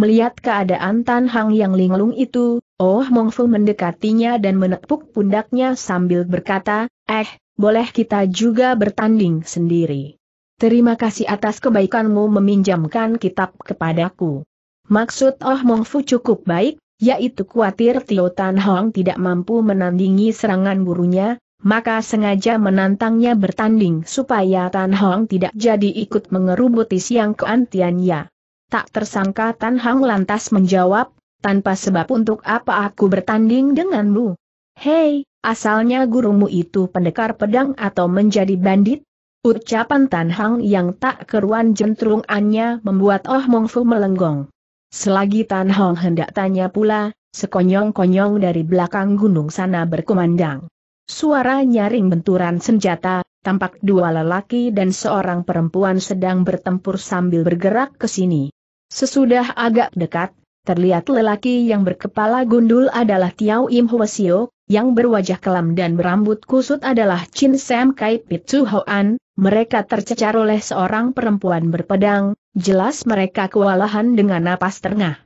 Melihat keadaan Tan Hang yang linglung itu, Oh Mong Fu mendekatinya dan menepuk pundaknya sambil berkata, Eh, boleh kita juga bertanding sendiri. Terima kasih atas kebaikanmu meminjamkan kitab kepadaku. Maksud Oh Mong Fu cukup baik, yaitu khawatir Tio Tan Hong tidak mampu menandingi serangan burunya, maka sengaja menantangnya bertanding supaya Tan Hong tidak jadi ikut mengerubuti siang keantiannya. Tak tersangka Tan Hong lantas menjawab, tanpa sebab untuk apa aku bertanding denganmu. Hei, asalnya gurumu itu pendekar pedang atau menjadi bandit? Ucapan Tan Hong yang tak keruan jentrungannya membuat Oh Mong Fu melenggong. Selagi Tan Hong hendak tanya pula, sekonyong-konyong dari belakang gunung sana berkumandang. Suara nyaring benturan senjata, tampak dua lelaki dan seorang perempuan sedang bertempur sambil bergerak ke sini. Sesudah agak dekat, terlihat lelaki yang berkepala gundul adalah Tiao Im Hwasio, yang berwajah kelam dan berambut kusut adalah Chin Sam Kai Pitsu Hoan, mereka tercecar oleh seorang perempuan berpedang, jelas mereka kewalahan dengan napas terengah.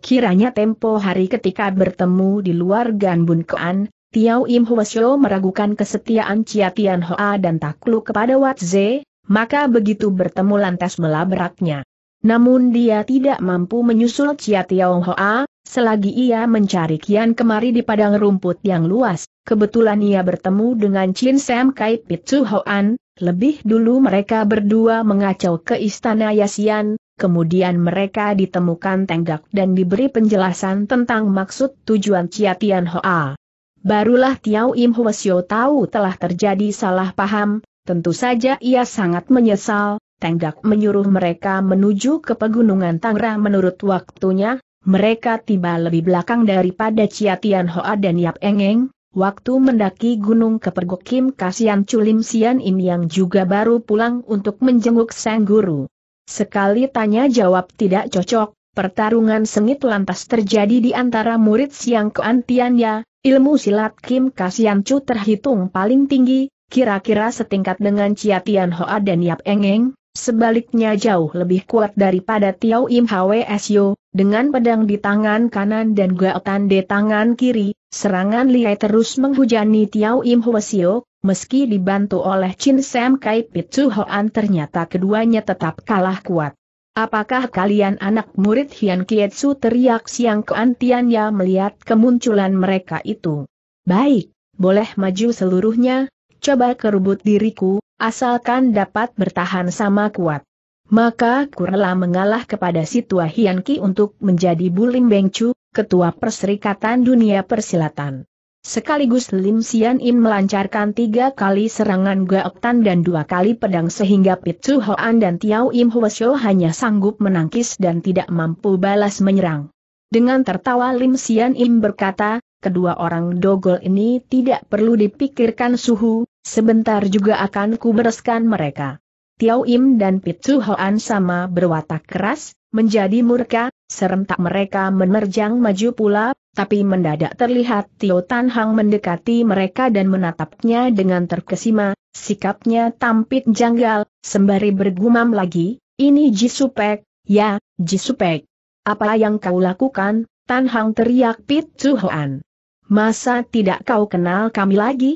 Kiranya tempo hari ketika bertemu di luar Ganbun Kuan. Tiao Im Hwasyo meragukan kesetiaan Chia Tian Hoa dan takluk kepada Wat Ze, maka begitu bertemu lantas melabraknya. Namun dia tidak mampu menyusul Chia Tiao Hoa, selagi ia mencari kian kemari di padang rumput yang luas, kebetulan ia bertemu dengan Chin Sam Kai Pitsu Hoan, lebih dulu mereka berdua mengacau ke istana Yasian, kemudian mereka ditemukan tenggak dan diberi penjelasan tentang maksud tujuan Chia Tian Hoa. Barulah Tiao Im Hwasyo tahu telah terjadi salah paham, tentu saja ia sangat menyesal, Tenggak menyuruh mereka menuju ke pegunungan Tangra menurut waktunya, mereka tiba lebih belakang daripada Chia Tian Hoa dan Yap Engeng, waktu mendaki gunung ke Pergokim Kasian Culim Sian Im yang juga baru pulang untuk menjenguk sang guru. Sekali tanya jawab tidak cocok, pertarungan sengit lantas terjadi di antara murid Siang Keantiannya, Ilmu silat Kim Kasian Chu terhitung paling tinggi, kira-kira setingkat dengan Chia Tian Hoa dan Yap Engeng, sebaliknya jauh lebih kuat daripada Tiao Im Hwe Sio, dengan pedang di tangan kanan dan gaotan di tangan kiri, serangan Liai terus menghujani Tiao Im Hwe Sio. meski dibantu oleh Chin Sam Kai Pitsu Hoan ternyata keduanya tetap kalah kuat. Apakah kalian anak murid Hian Kietsu teriak siang keantiannya melihat kemunculan mereka itu? Baik, boleh maju seluruhnya, coba kerubut diriku, asalkan dapat bertahan sama kuat. Maka Kurla mengalah kepada si Tua Hian Ki untuk menjadi Bulim Bengcu, Ketua Perserikatan Dunia Persilatan. Sekaligus Lim Sian Im melancarkan tiga kali serangan gaoktan dan dua kali pedang sehingga Pit Su Hoan dan Tiao Im Hwasyo hanya sanggup menangkis dan tidak mampu balas menyerang. Dengan tertawa Lim Sian Im berkata, kedua orang dogol ini tidak perlu dipikirkan suhu, sebentar juga akan kubereskan mereka. Tiao Im dan Pit Su Hoan sama berwatak keras, menjadi murka, serentak mereka menerjang maju pula, tapi mendadak terlihat Tio Tan Hang mendekati mereka dan menatapnya dengan terkesima, sikapnya tampit janggal, sembari bergumam lagi, ini Jisupek, ya, Jisupek. Apa yang kau lakukan, Tan Hang teriak Pit Hoan. Masa tidak kau kenal kami lagi?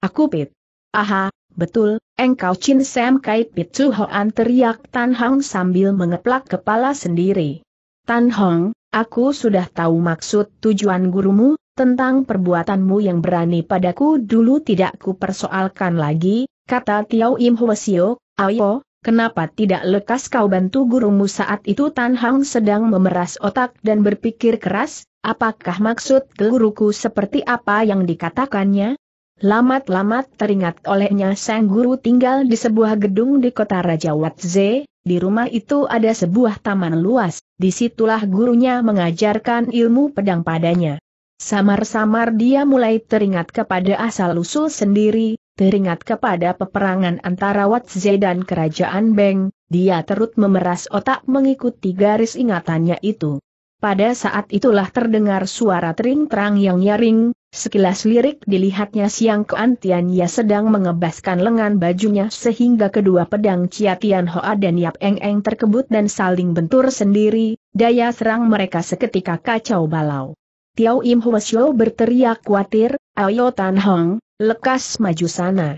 Aku Pit. Aha, betul, engkau Chin Sam Kai Pit Hoan teriak Tan Hang sambil mengeplak kepala sendiri. Tan Hong, Aku sudah tahu maksud tujuan gurumu, tentang perbuatanmu yang berani padaku dulu tidak ku persoalkan lagi, kata Tiao Im Hwasio, ayo, kenapa tidak lekas kau bantu gurumu saat itu Tan Hang sedang memeras otak dan berpikir keras, apakah maksud guruku seperti apa yang dikatakannya? Lamat-lamat teringat olehnya sang guru tinggal di sebuah gedung di kota Raja Watze, di rumah itu ada sebuah taman luas, disitulah gurunya mengajarkan ilmu pedang padanya. Samar-samar dia mulai teringat kepada asal-usul sendiri, teringat kepada peperangan antara Watze dan kerajaan Beng, dia terut memeras otak mengikuti garis ingatannya itu. Pada saat itulah terdengar suara tering-terang yang nyaring, Sekilas lirik dilihatnya Siang keantian ia sedang mengebaskan lengan bajunya sehingga kedua pedang Chia Tian Hoa dan Yap Eng Eng terkebut dan saling bentur sendiri, daya serang mereka seketika kacau balau. Tiao Im Hwasyo berteriak khawatir, ayo Tan Hong, lekas maju sana.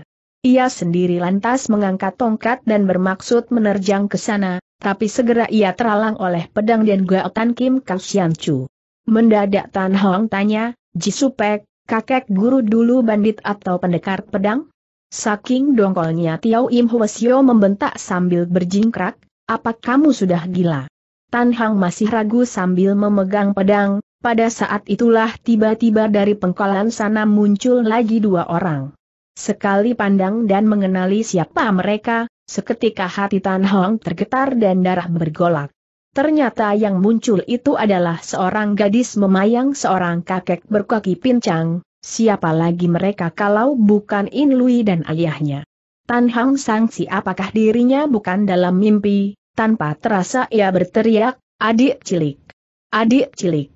Ia sendiri lantas mengangkat tongkat dan bermaksud menerjang ke sana, tapi segera ia teralang oleh pedang dan gaotan Kim Kaxian Chu. Mendadak Tan Hong tanya, Jisupek, kakek guru dulu bandit atau pendekar pedang? Saking dongkolnya Tiau Im Hwasyo membentak sambil berjingkrak, apa kamu sudah gila? Tan Hang masih ragu sambil memegang pedang, pada saat itulah tiba-tiba dari pengkolan sana muncul lagi dua orang. Sekali pandang dan mengenali siapa mereka, seketika hati Tan Hang tergetar dan darah bergolak. Ternyata yang muncul itu adalah seorang gadis memayang seorang kakek berkaki pincang, siapa lagi mereka kalau bukan In Lui dan ayahnya. Tan Hang Sangsi apakah dirinya bukan dalam mimpi, tanpa terasa ia berteriak, adik cilik, adik cilik.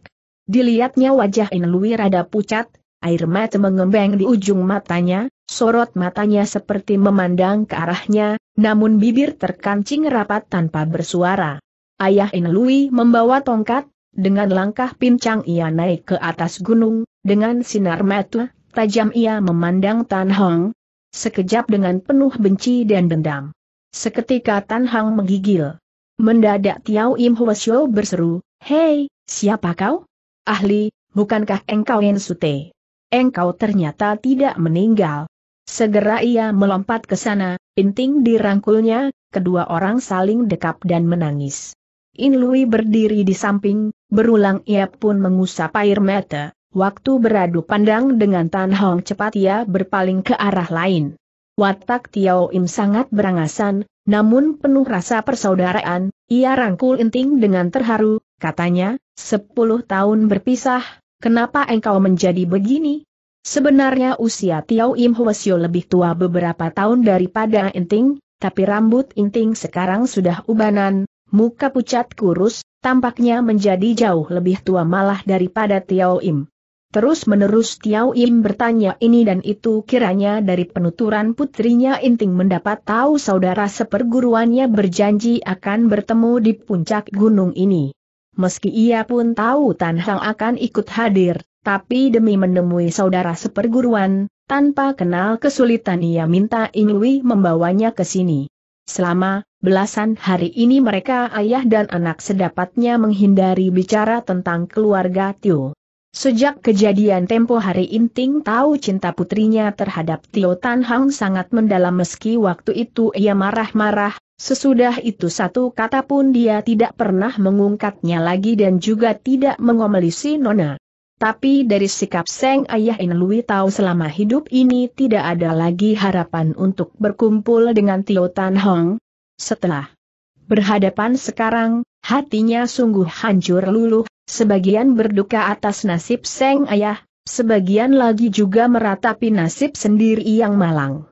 Dilihatnya wajah In Lui rada pucat, air mata mengembang di ujung matanya, sorot matanya seperti memandang ke arahnya, namun bibir terkancing rapat tanpa bersuara. Ayah Inelui membawa tongkat, dengan langkah pincang ia naik ke atas gunung, dengan sinar mata, tajam ia memandang Tan Hong. Sekejap dengan penuh benci dan dendam. Seketika Tan Hong menggigil. Mendadak Tiao Im Hwasyo berseru, Hei, siapa kau? Ahli, bukankah engkau Sute? Engkau ternyata tidak meninggal. Segera ia melompat ke sana, Inting dirangkulnya, kedua orang saling dekap dan menangis. In Lui berdiri di samping, berulang ia pun mengusap air mata, waktu beradu pandang dengan Tan Hong cepat ia berpaling ke arah lain. Watak Tiao Im sangat berangasan, namun penuh rasa persaudaraan, ia rangkul Inting dengan terharu, katanya, sepuluh tahun berpisah, kenapa engkau menjadi begini? Sebenarnya usia Tiao Im Hwasyo lebih tua beberapa tahun daripada Inting, tapi rambut Inting sekarang sudah ubanan, Muka pucat kurus, tampaknya menjadi jauh lebih tua malah daripada Tiao Im. Terus-menerus Tiao Im bertanya ini dan itu kiranya dari penuturan putrinya Inting mendapat tahu saudara seperguruannya berjanji akan bertemu di puncak gunung ini. Meski ia pun tahu Tan Hang akan ikut hadir, tapi demi menemui saudara seperguruan, tanpa kenal kesulitan ia minta Inui membawanya ke sini. Selama Belasan hari ini mereka ayah dan anak sedapatnya menghindari bicara tentang keluarga Tio. Sejak kejadian tempo hari Inting tahu cinta putrinya terhadap Tio Tan Hang sangat mendalam meski waktu itu ia marah-marah, sesudah itu satu kata pun dia tidak pernah mengungkatnya lagi dan juga tidak mengomelisi Nona. Tapi dari sikap Seng Ayah In Lui tahu selama hidup ini tidak ada lagi harapan untuk berkumpul dengan Tio Tan Hong, setelah berhadapan sekarang, hatinya sungguh hancur luluh, sebagian berduka atas nasib Seng Ayah, sebagian lagi juga meratapi nasib sendiri yang malang.